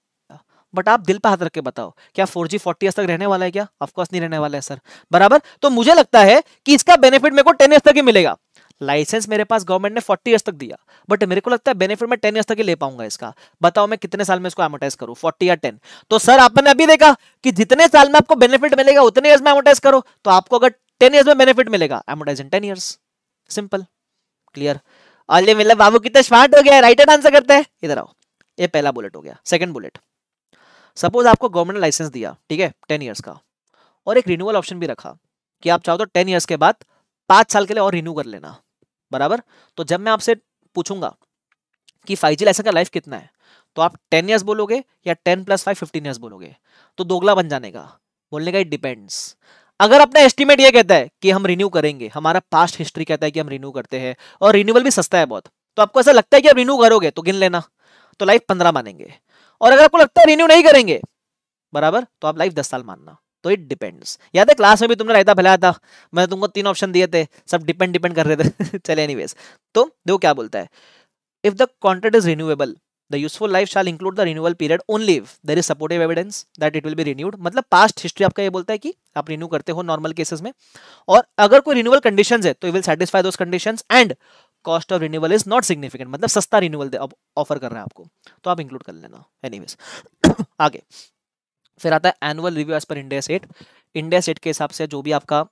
बट आप दिल पर हाथ रख के बताओ क्या 4G 40 फोर्टी तक रहने वाला है क्या ऑफकोर्स नहीं रहने वाला है सर बराबर तो मुझे लगता है कि इसका बेनिफिट मेरे को 10 एस तक ही मिलेगा लाइसेंस मेरे पास गवर्नमेंट ने फोर्टी ईयर्स तक दिया बट मेरे को लगता है बेनिफिट मैं टेन ईयर्स तक ही ले पाऊंगा इसका बताओ मैं कितने साल में इसको एमोटाइज करूँ फोर्टी या टेन तो सर आपने अभी देखा कि जितने साल में आपको बेनिफिट मिलेगा उतने ईयर में एमोटाइज करो तो आपको अगर टेन ईयर्स में बेनिफिट मिलेगा amortize in ten years simple clear और ये मतलब बाबू कितना स्मार्ट हो गया राइट एंड आंसर करते हैं इधर आओ ये पहला बुलेट हो गया सेकंड बुलेट सपोज आपको गवर्नमेंट ने लाइसेंस दिया ठीक है टेन ईयर्स का और एक रिन्यूअल ऑप्शन भी रखा कि आप चाहो तो टेन ईयर्स के बाद पांच साल के लिए और रिन्यू कर लेना बराबर तो जब मैं आपसे पूछूंगा कि फाइव जी लाइसेंस का लाइफ कितना है तो आप टेन ईयर्स बोलोगे या ten plus five fifteen years बोलोगे तो दोगला बन जाने का बोलने का इट डिपेंड्स अगर अपना एस्टिमेट ये कहता है कि हम रिन्यू करेंगे हमारा पास्ट हिस्ट्री कहता है कि हम रिन्यू करते हैं और रिन्यूअल भी सस्ता है बहुत तो आपको ऐसा लगता है कि आप रिन्यू करोगे तो गिन लेना तो लाइफ पंद्रह मानेंगे और अगर आपको लगता है रिन्यू नहीं करेंगे बराबर तो आप लाइफ दस साल मानना तो इट डिपेंड्स याद है क्लास में भी तुमने रायता फैलाया था मैंने तुमको तीन ऑप्शन दिए थे सब डिपेंड डिपेंड कर रहे थे चले एनी तो देखो क्या बोलता है if the contract is renewable the useful life shall include the renewal period only if there is supportive evidence that it will be renewed मतलब पास्ट हिस्ट्री आपका ये बोलता है कि आप रिन्यू करते हो नॉर्मल केसेस में और अगर कोई रिन्यूअल कंडीशन है तो will satisfy those condition and cost of renewal is not significant मतलब सस्ता रिन्यूअल ऑफर कर रहे हैं आपको तो आप इंक्लूड कर लेना एनी आगे फिर आता है annual review as per India set India set के हिसाब से जो भी आपका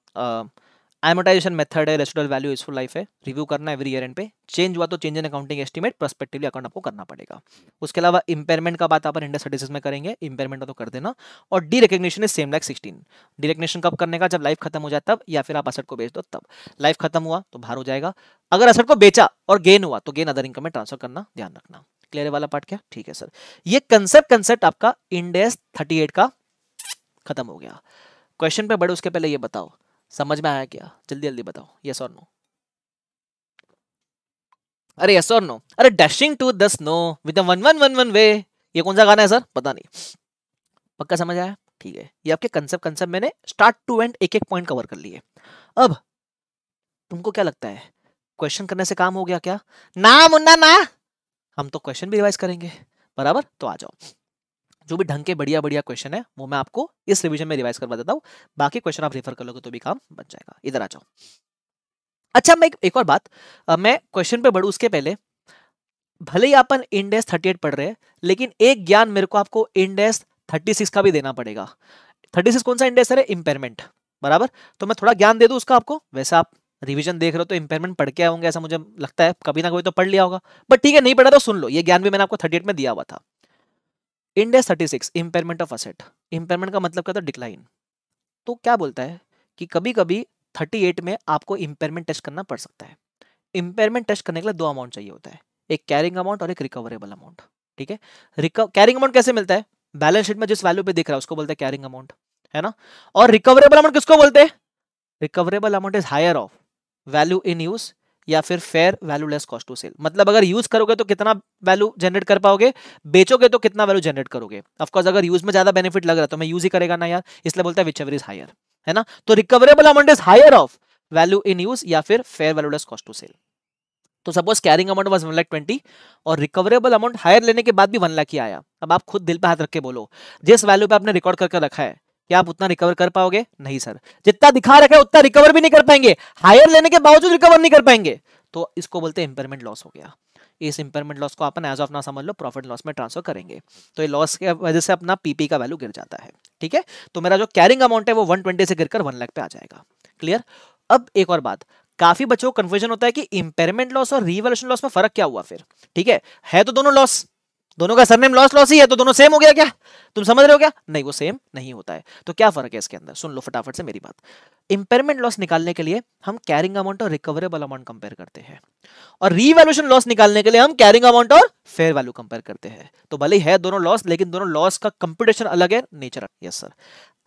एमोटाइजेशन मेथड है रेस्टोरल वैल्यू इसफुल लाइफ है रिव्यू करना एवरी ईयर एंड पे चेंज हुआ तो change in accounting estimate prospectively account आपको करना पड़ेगा उसके अलावा इंपेयरमेंट का बात आप इंडिया सर्टिस में करेंगे इंपेयरमेंट तो कर देना और derecognition is same like sixteen derecognition कब करने का जब लाइफ खत्म हो जाए तब या फिर आप असट को बेच दो तब लाइफ खत्म हुआ तो बाहर हो जाएगा अगर असट को बेचा और गेन हुआ तो गेन अदर इनकम में ट्रांसफर करना ध्यान रखना क्लियर वाला पार्ट क्या ठीक है सर ये कंसेप्ट कंसेप्ट आपका इंडेस 38 का खत्म हो गया क्वेश्चन पे बड़े उसके पहले ये बताओ समझ में आया क्या जल्दी जल्दी बताओ यस और नो अरे यस और नो अरे dashing to the snow with one one one one way ये कौन सा गाना है सर पता नहीं पक्का समझ आया ठीक है ये आपके कंसेप्ट कंसेप्ट मैंने स्टार्ट टू एंड एक एक पॉइंट कवर कर लिए अब तुमको क्या लगता है क्वेश्चन करने से काम हो गया क्या ना मुन्ना ना हम तो क्वेश्चन भी रिवाइज करेंगे बराबर तो आ जाओ जो भी ढंग के बढ़िया बढ़िया क्वेश्चन है वो मैं आपको इस रिविजन में रिवाइज करवा देता हूँ बाकी क्वेश्चन आप रेफर कर लोगे तो भी काम बन जाएगा इधर आ जाओ अच्छा मैं एक, और बात मैं क्वेश्चन पे बढ़ू उसके पहले भले ही अपन इंडेस एट पढ़ रहे हैं लेकिन एक ज्ञान मेरे को आपको इंडेस सिक्स का भी देना पड़ेगा सिक्स कौन सा इंडेस है इंपेयरमेंट बराबर तो मैं थोड़ा ज्ञान दे दू उसका आपको वैसे आप रिवीजन देख रहे हो तो इंपेयरमेंट पढ़ के होंगे ऐसा मुझे लगता है कभी ना कभी तो पढ़ लिया होगा बट ठीक है नहीं पढ़ा तो सुन लो ये ज्ञान भी मैंने आपको थर्टी में दिया हुआ था index thirty six impairment of asset impairment का मतलब क्या था डिक्लाइन तो क्या बोलता है कि कभी कभी थर्टी एट में आपको इंपेयरमेंट टेस्ट करना पड़ सकता है इंपेयरमेंट टेस्ट करने के लिए दो अमाउंट चाहिए होता है एक कैरिंग अमाउंट और एक रिकवरेबल अमाउंट ठीक है कैरिंग अमाउंट कैसे मिलता है बैलेंस शीट में जिस वैल्यू पे दिख रहा है उसको बोलते हैं कैरिंग अमाउंट है ना और रिकवरेबल अमाउंट किसको बोलते हैं recoverable amount is higher of value in use या फिर fair value less cost to sell मतलब अगर यूज करोगे तो कितना वैल्यू जनरेट कर पाओगे बेचोगे तो कितना वैल्यू जनरेट करोगे ऑफकोर्स अगर यूज में ज्यादा बेनिफिट लग रहा है तो मैं यूज ही करेगा ना यार इसलिए बोलता है विच एवर इज हायर है ना तो recoverable amount is higher of value in use या फिर fair value less cost to sell तो suppose carrying amount was one lakh twenty और रिकवरेबल अमाउंट हायर लेने के बाद भी वन लाख ही आया अब आप खुद दिल पर हाथ रख के बोलो जिस वैल्यू पे आपने रिकॉर्ड करके रखा है क्या आप उतना रिकवर कर पाओगे नहीं सर जितना दिखा रखा है उतना रिकवर भी नहीं कर पाएंगे हायर लेने के बावजूद रिकवर नहीं कर पाएंगे तो इसको बोलते हैं इंपेयरमेंट लॉस हो गया इस इंपेयरमेंट लॉस को अपन एज ऑफ ना समझ लो प्रॉफिट लॉस में ट्रांसफर करेंगे तो ये लॉस के वजह से अपना पीपी का वैल्यू गिर जाता है ठीक है तो मेरा जो कैरिंग अमाउंट है वो 120 से गिरकर 1 लाख पे आ जाएगा क्लियर अब एक और बात काफी बच्चों को कंफ्यूजन होता है कि इंपेयरमेंट लॉस और रिवल्यूशन लॉस में फर्क क्या हुआ फिर ठीक है है तो दोनों लॉस दोनों का सरनेम लॉस लॉस ही है तो दोनों सेम हो गया क्या तुम समझ रहे हो क्या नहीं वो सेम नहीं होता है तो क्या फर्क है इसके अंदर सुन लो फटाफट से मेरी बात इंपेयरमेंट लॉस निकालने के लिए हम कैरिंग अमाउंट और रिकवरेबल अमाउंट कंपेयर करते हैं और रीवैल्यूशन लॉस निकालने के लिए हम कैरिंग अमाउंट और फेयर वैल्यू कंपेयर करते हैं तो भले है दोनों लॉस लेकिन दोनों लॉस का कंप्यूटेशन अलग है नेचर यस सर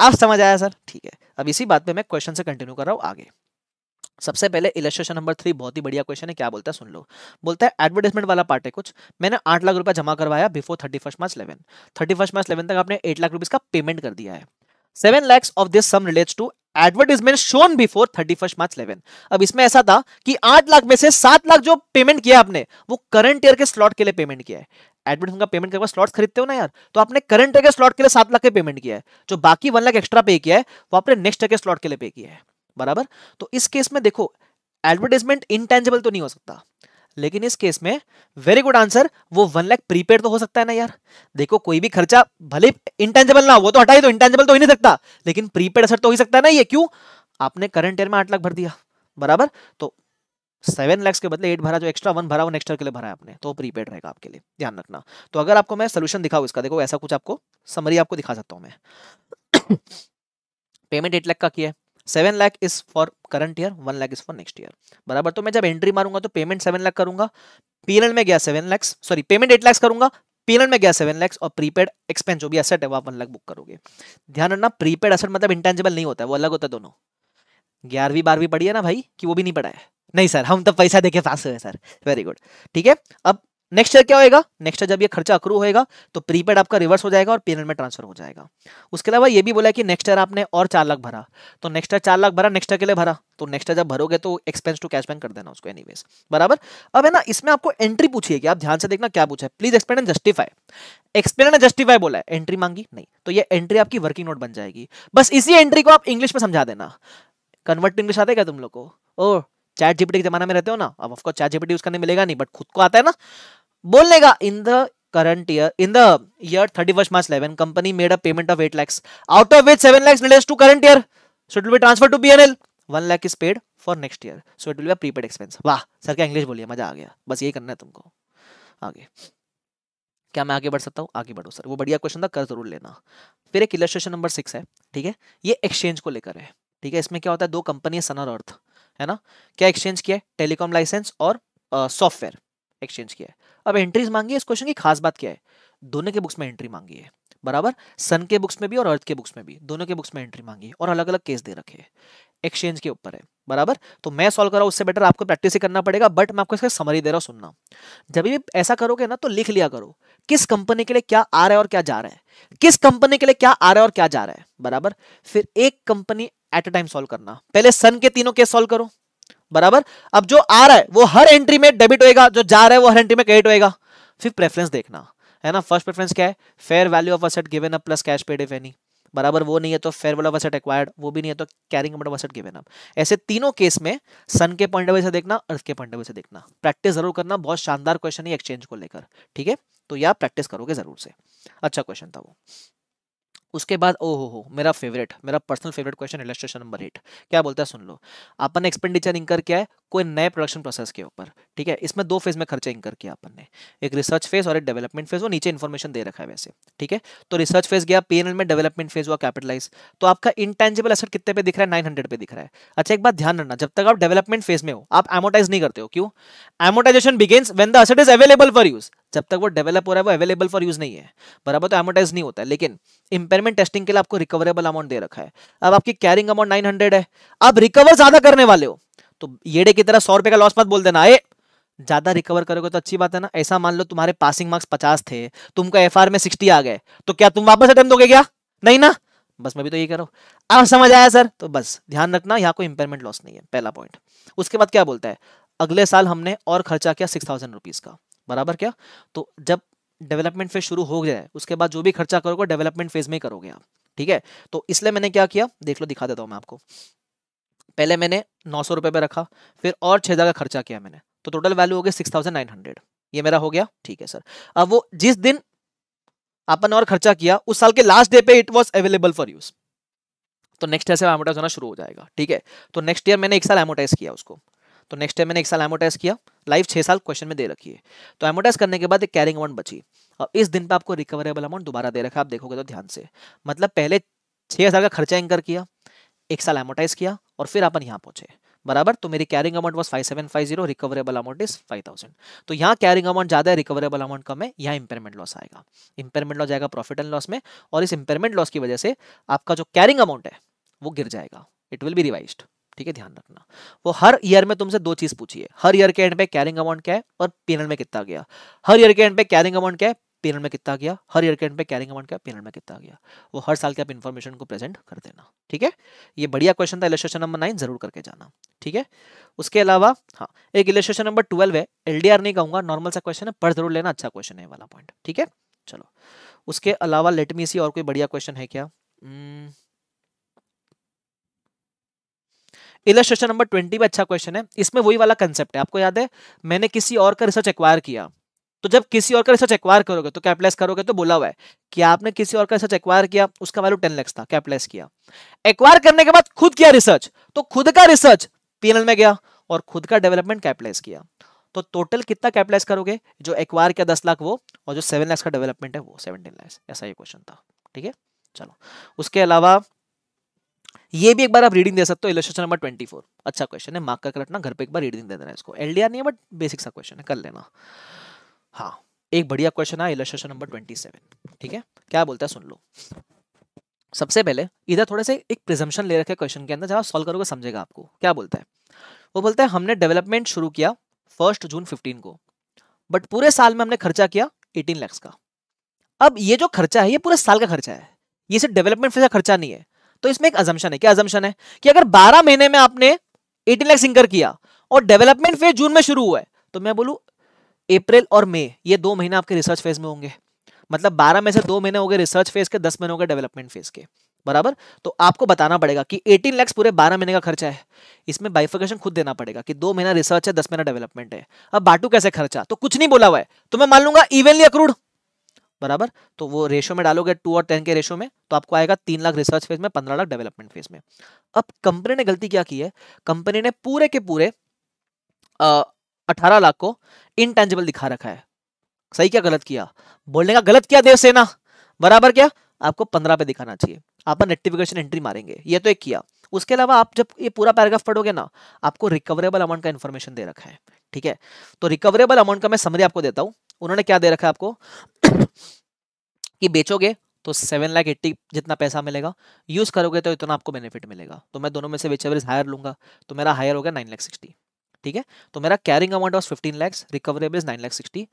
आप समझ आया सर ठीक है अब इसी बात पर मैं क्वेश्चन से कंटिन्यू कर रहा हूँ आगे सबसे पहले इलेक्ट्रेशन नंबर थ्री बहुत ही बढ़िया क्वेश्चन है क्या बोलता है सुन लो बोलता है एडवर्टाइजमेंट वाला पार्ट है कुछ मैंने आठ लाख रुपया जमा करवाया before thirty first March eleven thirty first March eleven तक आपने एट लाख रुपीज का पेमेंट कर दिया है seven lakhs of this sum relates to advertisement shown before thirty first March eleven अब इसमें ऐसा था कि आठ लाख में से सात लाख जो पेमेंट किया आपने वो करंट ईयर के स्लॉट के लिए पेमेंट किया है एडमिट का पेमेंट करके स्लॉट खरीदते हो ना यार तो आपने करंट ईयर के स्लॉट के लिए सात लाख के पेमेंट किया है जो बाकी वन लाख एक्स्ट्रा पे किया है वो आपने नेक्स्ट ईयर के स्लॉट के लिए पे किया है बराबर तो इस केस में देखो एडवर्टाइजमेंट इनटेंजेबल तो नहीं हो सकता लेकिन इस केस में वेरी गुड आंसर वो वन लैख प्रीपेड तो हो सकता है ना यार देखो कोई भी खर्चा भले इंटेंजिबल ना वो तो हटाई तो इंटेंजिबल तो ही नहीं सकता लेकिन प्रीपेड असर तो हो सकता है ना ये क्यों आपने करंट ईयर में आठ लाख भर दिया बराबर तो सेवन लैक्स के बदले एट भरा जो एक्स्ट्रा वन भरा नेक्स्ट ईयर के लिए भरा है आपने तो प्रीपेड रहेगा आपके लिए ध्यान रखना तो अगर आपको मैं सोल्यूशन दिखाऊँ इसका देखो ऐसा कुछ आपको समरी आपको दिखा सकता हूँ मैं पेमेंट एट लाख का किया है seven lakh is for current year one lakh is for next year बराबर तो मैं जब एंट्री मारूंगा तो पेमेंट सेवन लाख करूंगा पीरियड में गया seven lakhs sorry payment eight lakhs करूंगा पीरियड में गया सेवन लैक्स और प्रीपेड एक्सपेंस जो भी असेट है वो आप वन लाख बुक करोगे ध्यान रखना प्रीपेड असेट मतलब इंटेंजिबल नहीं होता है वो अलग होता है दोनों ग्यारहवीं बारहवीं पढ़ी है ना भाई कि वो भी नहीं पढ़ा है नहीं सर हम तो पैसा देके पास हुए सर वेरी गुड ठीक है अब नेक्स्ट ईयर क्या होएगा नेक्स्ट ईयर जब ये खर्चा अक्रू होएगा तो प्रीपेड आपका रिवर्स हो जाएगा और पेमेंट में ट्रांसफर हो जाएगा उसके अलावा ये भी बोला कि नेक्स्ट ईयर आपने और चार लाख भरा तो नेक्स्ट ईयर चार लाख भरा नेक्स्ट ईयर के लिए भरा तो नेक्स्ट ईयर जब भरोगे तो एक्सपेंस टू कैश बैंक कर देना उसको एनीवेज बराबर अब है ना इसमें आपको एंट्री पूछिए कि आप ध्यान से देखना क्या पूछा है please explain and justify explain and justify बोला है एंट्री मांगी नहीं तो ये एंट्री आपकी वर्किंग नोट बन जाएगी बस इसी एंट्री को आप इंग्लिश में समझा देना कन्वर्ट इंग्लिश आते क्या तुम लोग को ओ चैट जीपीटी के जमाना में रहते हो ना अब ऑफकोर्स चैट जीपीटी उसका नहीं मिलेगा नहीं बट खुद को आता है ना बोलने का in the current year in the year 31st march 11 company made a payment of 8 lakhs out of which 7 lakhs relates to current year so it will be transferred to bnl 1 lakh is paid for next year so it will be a prepaid expense वाह sir क्या English बोलिए मजा आ गया बस यही करना है तुमको आगे क्या मैं आगे बढ़ सकता हूँ आगे बढ़ो सर वो बढ़िया क्वेश्चन था कर जरूर लेना फिर एक इलस्ट्रेशन नंबर सिक्स है ठीक है ये एक्सचेंज को लेकर है ठीक है इसमें क्या होता है दो कंपनी है सनर अर्थ है ना क्या एक्सचेंज किया है टेलीकॉम लाइसेंस और सॉफ्टवेयर एक्सचेंज किया है अब एंट्रीज मांगी है इस क्वेश्चन की खास बात क्या है दोनों के बुक्स में एंट्री मांगी है बराबर सन के बुक्स में भी और अर्थ के बुक्स में भी दोनों के बुक्स में एंट्री मांगी है और अलग अलग केस दे रखे हैं एक्सचेंज के ऊपर है बराबर तो मैं सॉल्व कर रहा उससे बेटर आपको प्रैक्टिस ही करना पड़ेगा बट मैं आपको इसका समरी दे रहा हूँ सुनना जब भी ऐसा करोगे ना तो लिख लिया करो किस कंपनी के लिए क्या आ रहा है और क्या जा रहा है किस कंपनी के लिए क्या आ रहा है और क्या जा रहा है बराबर फिर एक company at a time solve करना पहले सन के तीनों केस सोल्व करो बराबर अब जो आ रहा है वो हर एंट्री में डेबिट होएगा जो जा रहा है वो हर एंट्री में क्रेडिट होएगा फिर प्रेफरेंस देखना है ना फर्स्ट प्रेफरेंस क्या है fair value of asset given up plus cash paid if any बराबर वो नहीं है तो fair value of asset acquired वो भी नहीं है तो carrying amount of asset given up ऐसे तीनों केस में सन के पॉइंट ऑफ व्यू से देखना अर्थ के पॉइंट ऑफ व्यू से देखना प्रैक्टिस जरूर करना बहुत शानदार क्वेश्चन है एक्सचेंज को लेकर ठीक है तो यह प्रैक्टिस करोगे जरूर से अच्छा क्वेश्चन था वो उसके बाद ओ हो हो मेरा फेवरेट मेरा personal favourite question illustration number eight क्या बोलता है सुन लो अपन ने एक्सपेंडिचर इंकर किया है कोई नए प्रोडक्शन प्रोसेस के ऊपर ठीक है इसमें दो फेज में खर्चा इंकर किया अपन ने एक रिसर्च फेज और एक डेवलपमेंट फेज वो नीचे इन्फॉर्मेशन दे रखा है वैसे ठीक है तो रिसर्च फेज गया पी में डेवलपमेंट फेज हुआ कैपिटलाइज तो आपका इंटेंजिबल असर कितने पे दिख रहा है नाइन हंड्रेड पे दिख रहा है अच्छा एक बात ध्यान रखना जब तक आप डेवलपमेंट फेज में हो आप एमोटाइज नहीं करते हो क्यों amortisation begins when the asset is available for use जब तक वो डेवलप हो रहा है वो अवेलेबल फॉर यूज नहीं है बराबर तो एमोटाइज नहीं होता है लेकिन इंपेयरमेंट टेस्टिंग के लिए आपको रिकवरेबल अमाउंट दे रखा है अब आपकी कैरिंग अमाउंट नाइन हंड्रेड है आप रिकवर ज्यादा करने वाले हो तो येडे की तरह सौ रुपए का लॉस मत बोल देना ए ज्यादा रिकवर करोगे तो अच्छी बात है ना ऐसा मान लो तुम्हारे पासिंग मार्क्स पचास थे तुमको एफ में सिक्सटी आ गए तो क्या तुम वापस अटेम दोगे क्या नहीं ना बस मैं भी तो ये करो अब समझ आया सर तो बस ध्यान रखना यहाँ कोई इंपेयरमेंट लॉस नहीं है पहला पॉइंट उसके बाद क्या बोलता है अगले साल हमने और खर्चा किया सिक्स थाउजेंड रुपीज़ का बराबर क्या तो जब डेवलपमेंट फेज शुरू हो जाए उसके बाद जो भी खर्चा करोगे डेवलपमेंट फेज में करोगे आप ठीक है तो इसलिए मैंने क्या किया देख लो दिखा देता हूँ मैं आपको पहले मैंने नौ सौ रुपये पे रखा फिर और छः का खर्चा किया मैंने तो टोटल वैल्यू हो गया सिक्स थाउजेंड नाइन हंड्रेड ये मेरा हो गया ठीक है सर अब वो जिस दिन आपने और खर्चा किया उस साल के लास्ट डे पे it was available for use तो नेक्स्ट ईयर से एमोटाइज होना शुरू हो जाएगा ठीक है तो नेक्स्ट ईयर मैंने एक साल एमोटाइज किया उसको तो नेक्स्ट टाइम मैंने एक साल एमोटाइज किया लाइफ छः साल क्वेश्चन में दे रखी है तो एमोटाइज करने के बाद एक कैरिंग अमाउंट बची और इस दिन पर आपको रिकवरेबल अमाउंट दोबारा दे रखा आप देखोगे तो ध्यान से मतलब पहले छः हज़ार का खर्चा एंकर किया एक साल एमोटाइज किया और फिर अपन यहाँ पहुँचे बराबर तो मेरी carrying amount was five seven five zero recoverable amount is five thousand तो यहाँ कैरिंग अमाउंट ज्यादा है रिकवरेबल अमाउंट कम है यहाँ इंपेयरमेंट लॉस आएगा इंपेयरमेंट लॉस जाएगा प्रॉफिट एंड लॉस में और इस इंपेयरमेंट लॉस की वजह से आपका जो कैरिंग अमाउंट है वो गिर जाएगा इट विल बी रिवाइज्ड ठीक है ध्यान रखना वो हर ईयर में तुमसे दो चीज पूछिए हर ईयर के एंड पे कैरिंग अमाउंट क्या है और पेनल में कितना गया हर ईयर के एंड पे कैरिंग अमाउंट क्या है पेनल में कितना गया हर ईयर के एंड पे कैरिंग अमाउंट क्या पेनल में कितना गया वो हर साल के आप इन्फॉर्मेशन को प्रेजेंट कर देना ठीक है ये बढ़िया क्वेश्चन था इलेस्ट्रेशन नंबर नाइन जरूर करके जाना ठीक है उसके अलावा हाँ एक इलेक्ट्रेशन नंबर ट्वेल्व है एल नहीं कहूंगा नॉर्मल सा क्वेश्चन है पढ़ जरूर लेना अच्छा क्वेश्चन है वाला पॉइंट ठीक है चलो उसके अलावा लेटमी सी और कोई बढ़िया क्वेश्चन है क्या hmm, इलस्ट्रेशन नंबर ट्वेंटी पे अच्छा क्वेश्चन है इसमें वही वाला कंसेप्ट है आपको याद है मैंने किसी और का रिसर्च एक्वायर किया तो जब किसी और का रिसर्च एक्वायर करोगे तो कैपिटलाइज करोगे तो बोला हुआ है कि आपने किसी और का रिसर्च एक्वायर किया उसका वैल्यू टेन लैक्स था कैपिटलाइज किया एक्वायर करने के बाद खुद किया रिसर्च तो खुद का रिसर्च पीएनएल में गया और खुद का डेवलपमेंट कैपिटलाइज किया तो टोटल कितना कैपिटलाइज करोगे जो एक्वायर किया दस लाख वो और जो सेवन लैक्स का डेवलपमेंट है वो सेवनटीन लैक्स ऐसा ये क्वेश्चन था ठीक है चलो उसके अलावा ये भी एक बार आप रीडिंग दे सकते हो इलेक्शन नंबर ट्वेंटी फोर अच्छा क्वेश्चन है मार्क का रखना घर पे एक बार रीडिंग दे देना इसको एल नहीं है बट बेसिक सा क्वेश्चन है कर लेना हाँ एक बढ़िया क्वेश्चन है इलेक्शन नंबर ट्वेंटी सेवन ठीक है क्या बोलता है सुन लो सबसे पहले इधर थोड़े से एक प्रिजम्पन ले रखे क्वेश्चन के अंदर जब आप सॉल्व करोगे समझेगा आपको क्या बोलता है वो बोलता है हमने डेवलपमेंट शुरू किया फर्स्ट जून फिफ्टीन को बट पूरे साल में हमने खर्चा किया एटीन लैक्स का अब ये जो खर्चा है ये पूरे साल का खर्चा है ये सिर्फ डेवलपमेंट फीस का खर्चा नहीं है तो इसमें एक अजम्शन है क्या अजम्शन है कि अगर बारह महीने में आपने एटीन लैक्स इंकर किया और डेवलपमेंट फेज जून में शुरू हुआ है तो मैं बोलूँ अप्रैल और मई ये दो महीने आपके रिसर्च फेज में होंगे मतलब बारह में से दो महीने हो गए रिसर्च फेज के दस महीने हो गए डेवलपमेंट फेज के बराबर तो आपको बताना पड़ेगा कि 18 लैक्स पूरे 12 महीने का खर्चा है इसमें बाइफिकेशन खुद देना पड़ेगा कि दो महीना रिसर्च है दस महीना डेवलपमेंट है अब बाटू कैसे खर्चा तो कुछ नहीं बोला हुआ है तो मैं मान लूंगा इवनली अक्रूड बराबर तो वो रेशो में डालोगे टू और टेन के रेशो में तो आपको आएगा तीन लाख रिसर्च फेज में पंद्रह लाख डेवलपमेंट फेज में अब कंपनी ने गलती क्या की है कंपनी ने पूरे के पूरे अठारह लाख को इनटेंजिबल दिखा रखा है सही क्या गलत किया बोलने का गलत किया देवसेना बराबर क्या आपको पंद्रह पे दिखाना चाहिए आप रेक्टिफिकेशन एंट्री मारेंगे ये तो एक किया उसके अलावा आप जब ये पूरा पैराग्राफ पढ़ोगे ना आपको रिकवरेबल अमाउंट का इन्फॉर्मेशन दे रखा है ठीक है तो रिकवरेबल अमाउंट का मैं समरी आपको देता हूँ उन्होंने क्या दे रखा है आपको कि बेचोगे तो सेवन लाख एट्टी जितना पैसा मिलेगा यूज करोगे तो इतना आपको बेनिफिट मिलेगा तो मैं दोनों में से विच हायर लूंगा तो मेरा हायर होगा नाइन लाख सिक्सटी ठीक है तो मेरा carrying amount of fifteen lakhs recoverable is nine lakh sixty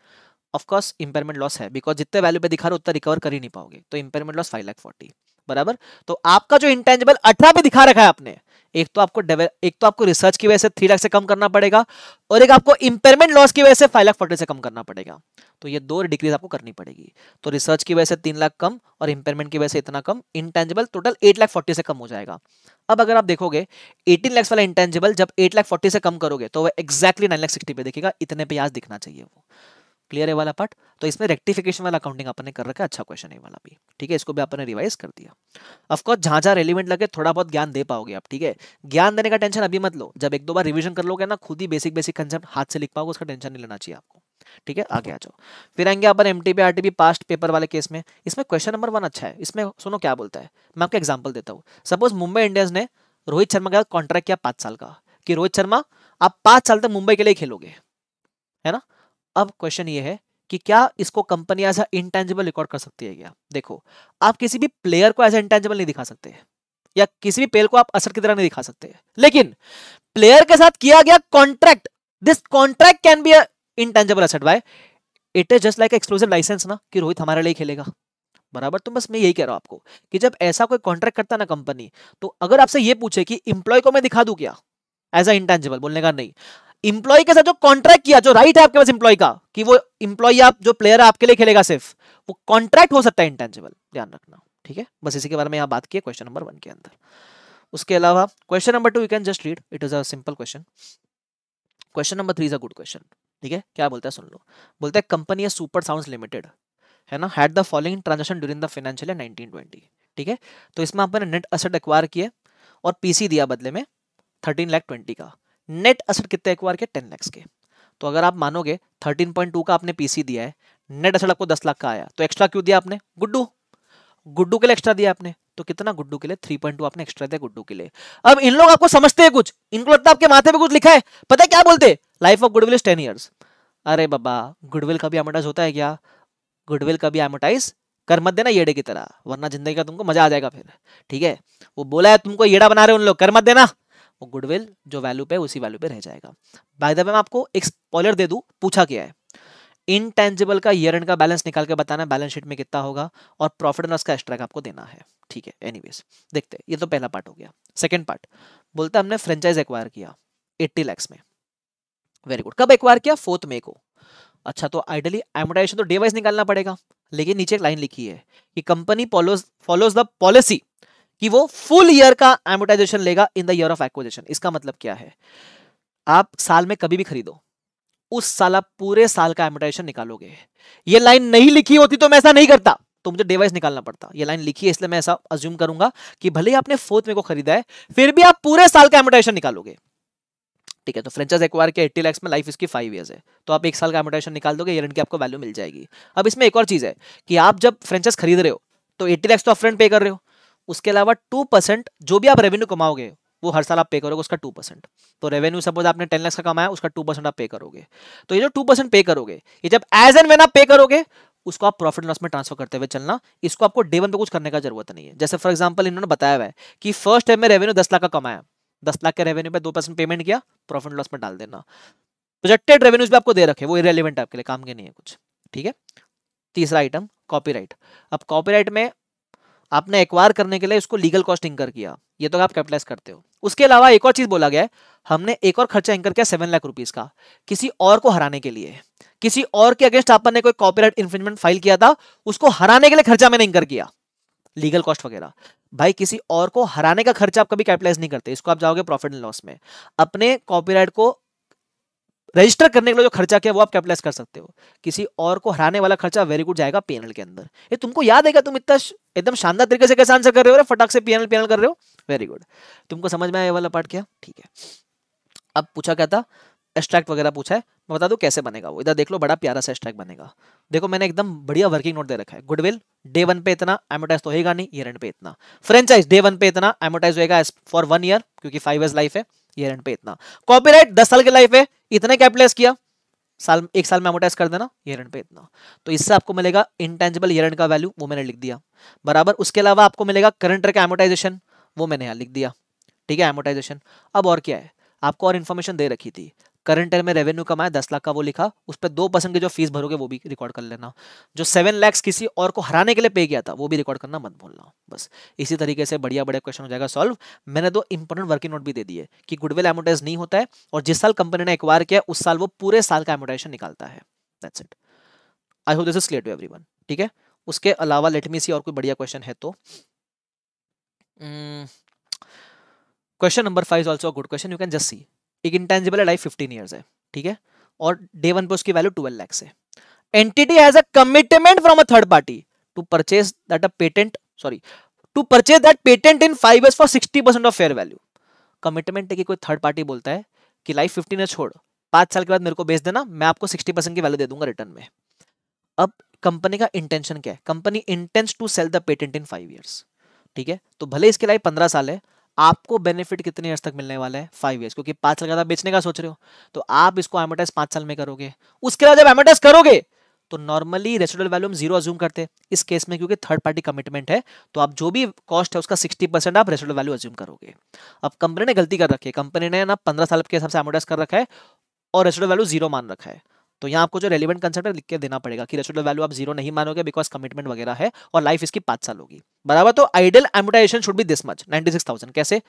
of course impairment loss है बिकॉज जितने वैल्यू पे दिखा रहे उतना रिकवर कर ही नहीं पाओगे तो impairment loss five lakh forty बराबर तो आपका जो इंटेंजिबल अठारह पे दिखा रखा है आपने एक तो आपको एक तो आपको रिसर्च की वजह से थ्री लाख से कम करना पड़ेगा और एक आपको इंपेयरमेंट लॉस की वजह से फाइव लाख फोर्टी से कम करना पड़ेगा तो ये दो डिक्रीज आपको करनी पड़ेगी तो रिसर्च की वजह से तीन लाख कम और इंपेयरमेंट की वजह से इतना कम intangible total eight lakh forty से कम हो जाएगा अब अगर आप देखोगे एटीन लैक्स वाला इंटेंजिबल जब एट लाख फोर्टी से कम करोगे तो वह एक्जैक्टली नाइन लाख सिक्सटी पे देखेगा इतने पे आज दिखना चाहिए वो क्लियर है वाला पार्ट तो इसमें रेक्टिफिकेशन वाला अकाउंटिंग आपने कर रखा है अच्छा क्वेश्चन है वाला भी ठीक है इसको भी आपने रिवाइज कर दिया अफकोर्स जहां जहां रेलिवेंट लगे थोड़ा बहुत ज्ञान दे पाओगे आप ठीक है ज्ञान देने का टेंशन अभी मत लो जब एक दो बार रिविजन कर लोगे ना खुद ही बेसिक बेसिक कंसेप्ट हाथ से लिख पाओगे उसका टेंशन नहीं लेना चाहिए आपको ठीक है आगे आ जाओ फिर आएंगे अपन M T P past paper वाले केस में इसमें क्वेश्चन नंबर वन अच्छा है इसमें सुनो क्या बोलता है मैं आपको एग्जाम्पल देता हूँ सपोज मुंबई इंडियंस ने रोहित शर्मा का कॉन्ट्रैक्ट किया पांच साल का कि रोहित शर्मा आप पांच साल तक मुंबई के लिए खेलोगे है ना अब क्वेश्चन ये है कि क्या इसको company as a intangible record कर सकती है क्या देखो आप किसी भी प्लेयर को एज इंटेंजिबल नहीं दिखा सकते या किसी भी प्लेयर को आप असर की तरह नहीं दिखा सकते लेकिन प्लेयर के साथ किया गया contract this contract can be intangible asset by it is just like exclusive licence ना कि रोहित हमारे लिए खेलेगा बराबर तो बस मैं यही कह रहा हूं आपको कि जब ऐसा कोई कॉन्ट्रैक्ट करता ना कंपनी तो अगर आपसे ये पूछे कि इंप्लॉय को मैं दिखा दूं क्या एज अ इंटेंजिबल बोलने का नहीं इंप्लॉय के साथ जो कॉन्ट्रैक्ट किया जो राइट है आपके पास इंप्लॉय का कि वो इंप्लॉय आप जो प्लेयर है आपके लिए खेलेगा सिर्फ वो कॉन्ट्रैक्ट हो सकता है इंटेंजिबल ध्यान रखना ठीक है बस इसी के बारे में यहां बात की क्वेश्चन नंबर वन के अंदर उसके अलावा question number two you can just read it is a simple question question number three is a good question ठीक है क्या बोलते हैं सुन लो बोलते हैं कंपनी है सुपर साउंड लिमिटेड है ना had the following transaction during the financial nineteen twenty ठीक है तो इसमें आपने नेट असेट एक्वायर किए और पीसी दिया बदले में थर्टीन लैख ट्वेंटी का नेट असर कितने एक्वायर के टेन लैक्स के तो अगर आप मानोगे थर्टीन पॉइंट टू का आपने पीसी दिया है नेट असर आपको दस लाख का आया तो एक्स्ट्रा क्यों दिया आपने गुड्डू गुड्डू के लिए एक्स्ट्रा दिया आपने तो कितना गुड्डू के लिए थ्री पॉइंट टू आपने एक्स्ट्रा दिया गुड्डू के लिए अब इन लोग आपको समझते हैं कुछ इनको लगता है आपके माथे पे कुछ लिखा है पता है क्या बोलते life of goodwill is ten years अरे बाबा गुडविल का भी एमोटाइज होता है क्या गुडविल का भी एमोटाइज कर मत देना येड़े की तरह वरना जिंदगी का तुमको मजा आ जाएगा फिर ठीक है वो बोला है तुमको येड़ा बना रहे उन लोग कर मत देना और गुडविल जो वैल्यू पे उसी वैल्यू पे रह जाएगा बाय द वे मैं आपको एक स्पॉलर दे दू पूछा क्या है इनटेंजिबल का ईयर एंड का बैलेंस निकाल के बताना बैलेंस शीट में कितना होगा और प्रॉफिट एंड लॉस का एक्स्ट्रा आपको देना है ठीक है एनीवेज देखते हैं ये तो पहला पार्ट हो गया सेकंड पार्ट बोलता हमने फ्रेंचाइज एक्वायर किया 80 लाख में वेरी गुड कब एक्वायर किया फोर्थ मे को अच्छा तो आइडली एमोटाइजेशन तो डे वाइज निकालना पड़ेगा लेकिन नीचे एक लाइन लिखी है कि कंपनी फॉलोज द पॉलिसी कि वो फुल ईयर का एमोटाइजेशन लेगा in the year of acquisition इसका मतलब क्या है आप साल में कभी भी खरीदो उस साल आप पूरे साल का एमोटाइजेशन निकालोगे ये लाइन नहीं लिखी होती तो मैं ऐसा नहीं करता तो मुझे डिवाइस निकालना पड़ता ये लाइन लिखी है इसलिए मैं ऐसा अज्यूम करूंगा कि भले ही आपने फोर्थ में को खरीदा है फिर भी आप पूरे साल का एमोटाइजेशन निकालोगे ठीक है तो फ्रेंचाइज एक्वायर के 80 लैक्स में लाइफ इसकी फाइव ईयर्स है तो आप एक साल का एमोटाइजेशन निकाल दोगे ईयर की आपको वैल्यू मिल जाएगी अब इसमें एक और चीज़ है कि आप जब फ्रेंचाइज खरीद रहे हो तो एट्टी लैक्स तो आप फ्रेंड पे कर रहे हो उसके अलावा टू परसेंट जो भी आप रेवेन्यू कमाओगे वो हर साल आप पे करोगे उसका टू परसेंट तो रेवेन्यू सपोज आपने टेन लैक्स का कमाया उसका टू परसेंट आप पे करोगे तो ये जो टू परसेंट पे करोगे ये जब एज एन वेन आप पे करोगे उसको आप प्रॉफिट लॉस में ट्रांसफर करते हुए चलना इसको आपको डे वन पे कुछ करने का जरूरत नहीं है जैसे फॉर एग्जाम्पल इन्होंने बताया हुआ है कि फर्स्ट टाइम में रेवेन्यू दस लाख का कमाया दस लाख के रेवेन्यू पे दो परसेंट पेमेंट किया प्रॉफिट लॉस में डाल देना प्रोजेक्टेड रेवेन्यूज भी आपको दे रखे वो इरेलीवेंट आपके लिए काम के नहीं है कुछ ठीक है तीसरा आइटम कॉपीराइट अब कॉपीराइट में आपने एक्वायर करने के लिए उसको लीगल कॉस्ट इंकर किया ये तो आप कैपिटलाइज करते हो उसके अलावा एक और चीज बोला गया है हमने एक और खर्चा इंकर किया सेवन लाख रुपीज का किसी और को हराने के लिए किसी और के अगेंस्ट आपने कोई कॉपीराइट इन्फ्रिंजमेंट फाइल किया था उसको हराने के लिए खर्चा मैंने इंकर किया लीगल कॉस्ट वगैरह भाई किसी और को हराने का खर्चा आप कभी कैपिटलाइज नहीं करते इसको आप जाओगे प्रॉफिट एंड लॉस में अपने कॉपीराइट को रजिस्टर करने के लिए जो खर्चा किया वो आप कैपिटलाइज कर सकते हो किसी और को हराने वाला खर्चा वेरी गुड जाएगा पीएनएल के अंदर ये तुमको याद है क्या तुम इतना एकदम शानदार तरीके से कैसे आंसर कर रहे हो फटाक से पीएनएल पीएनएल कर रहे हो वेरी गुड तुमको समझ में आया वाला पार्ट क्या ठीक है अब पूछा क्या था एक्स्ट्रैक्ट वगैरह पूछा है मैं बता दूं कैसे बनेगा वो इधर देख लो बड़ा प्यारा सा एक्स्ट्रैक्ट बनेगा देखो मैंने एकदम बढ़िया वर्किंग नोट दे रखा है गुडविल डे वन पे इतना एमोटाइज तो होगा नहीं ईयर एंड पे इतना फ्रेंचाइज डे वन पे इतना एमोटाइज होगा फॉर वन ईयर क्योंकि फाइव ईयर लाइफ है ये रेंट पे इतना कॉपीराइट दस साल की लाइफ है इतने कैपिटलाइज किया साल एक साल में अमोटाइज कर देना ये रेंट पे इतना तो इससे आपको मिलेगा इंटेंजिबल ये रेंट का वैल्यू वो मैंने लिख दिया बराबर उसके अलावा आपको मिलेगा करंट का एमोटाइजेशन वो मैंने यहाँ लिख दिया ठीक है एमोटाइजेशन अब और क्या है आपको और इन्फॉर्मेशन दे रखी थी करंट ईयर में रेवेन्यू कमाया दस लाख का वो लिखा उस पर दो परसेंट की जो फीस भरोगे वो भी रिकॉर्ड कर लेना जो सेवन लैक्स किसी और को हराने के लिए पे किया था वो भी रिकॉर्ड करना मत बोलना बस इसी तरीके से बढ़िया बढ़िया क्वेश्चन हो जाएगा सॉल्व मैंने दो इंपॉर्टेंट वर्किंग नोट भी दे दिए कि गुडविल एमोटाइज नहीं होता है और जिस साल कंपनी ने एक्वायर किया उस साल वो पूरे साल का एमोटाइजेशन निकालता है that's it I hope this is clear to ठीक है उसके अलावा लेटमी सी और कोई बढ़िया क्वेश्चन है तो question number five is also good question you can just see एक इंटेंजिबल है लाइफ फिफ्टीन ईयर्स है ठीक है और डे वन पे उसकी वैल्यू ट्वेल्व लैक्स है entity has a commitment from a third party to purchase that a patent sorry to purchase that patent in five years for sixty percent of fair value commitment है कि कोई third party बोलता है कि life fifteen year छोड़ पांच साल के बाद मेरे को बेच देना मैं आपको सिक्सटी परसेंट की वैल्यू दे दूंगा रिटर्न में अब कंपनी का इंटेंशन क्या है company intends to sell the patent in five years ठीक है तो भले इसके लाइफ पंद्रह साल है आपको बेनिफिट कितने ईयर्स तक मिलने वाला है फाइव ईयर्स क्योंकि पांच साल का बेचने का सोच रहे हो तो आप इसको एमोटाइज पांच साल में करोगे उसके बाद जब एमोटाइज करोगे तो नॉर्मली रेसिडल वैल्यू हम जीरो अज्यूम करते हैं इस केस में क्योंकि थर्ड पार्टी कमिटमेंट है तो आप जो भी कॉस्ट है उसका 60 परसेंट आप रेसिडल वैल्यू अज्यूम करोगे अब कंपनी ने गलती कर रखी है कंपनी ने ना पंद्रह साल के हिसाब से एमोटाइज कर रखा है और रेसिडल वैल्यू जीरो मान रखा है तो यहाँ आपको जो रेलिवेंट कंसेप्ट लिख के देना पड़ेगा कि रेसिडल वैल्यू आप जीरो नहीं मानोगे बिकॉज कमिटमेंट वगैरह है और लाइफ इसकी पांच साल होगी बराबर तो आइडियल एमोटाइजेशन शुड भी this much ninety six thousand कैसे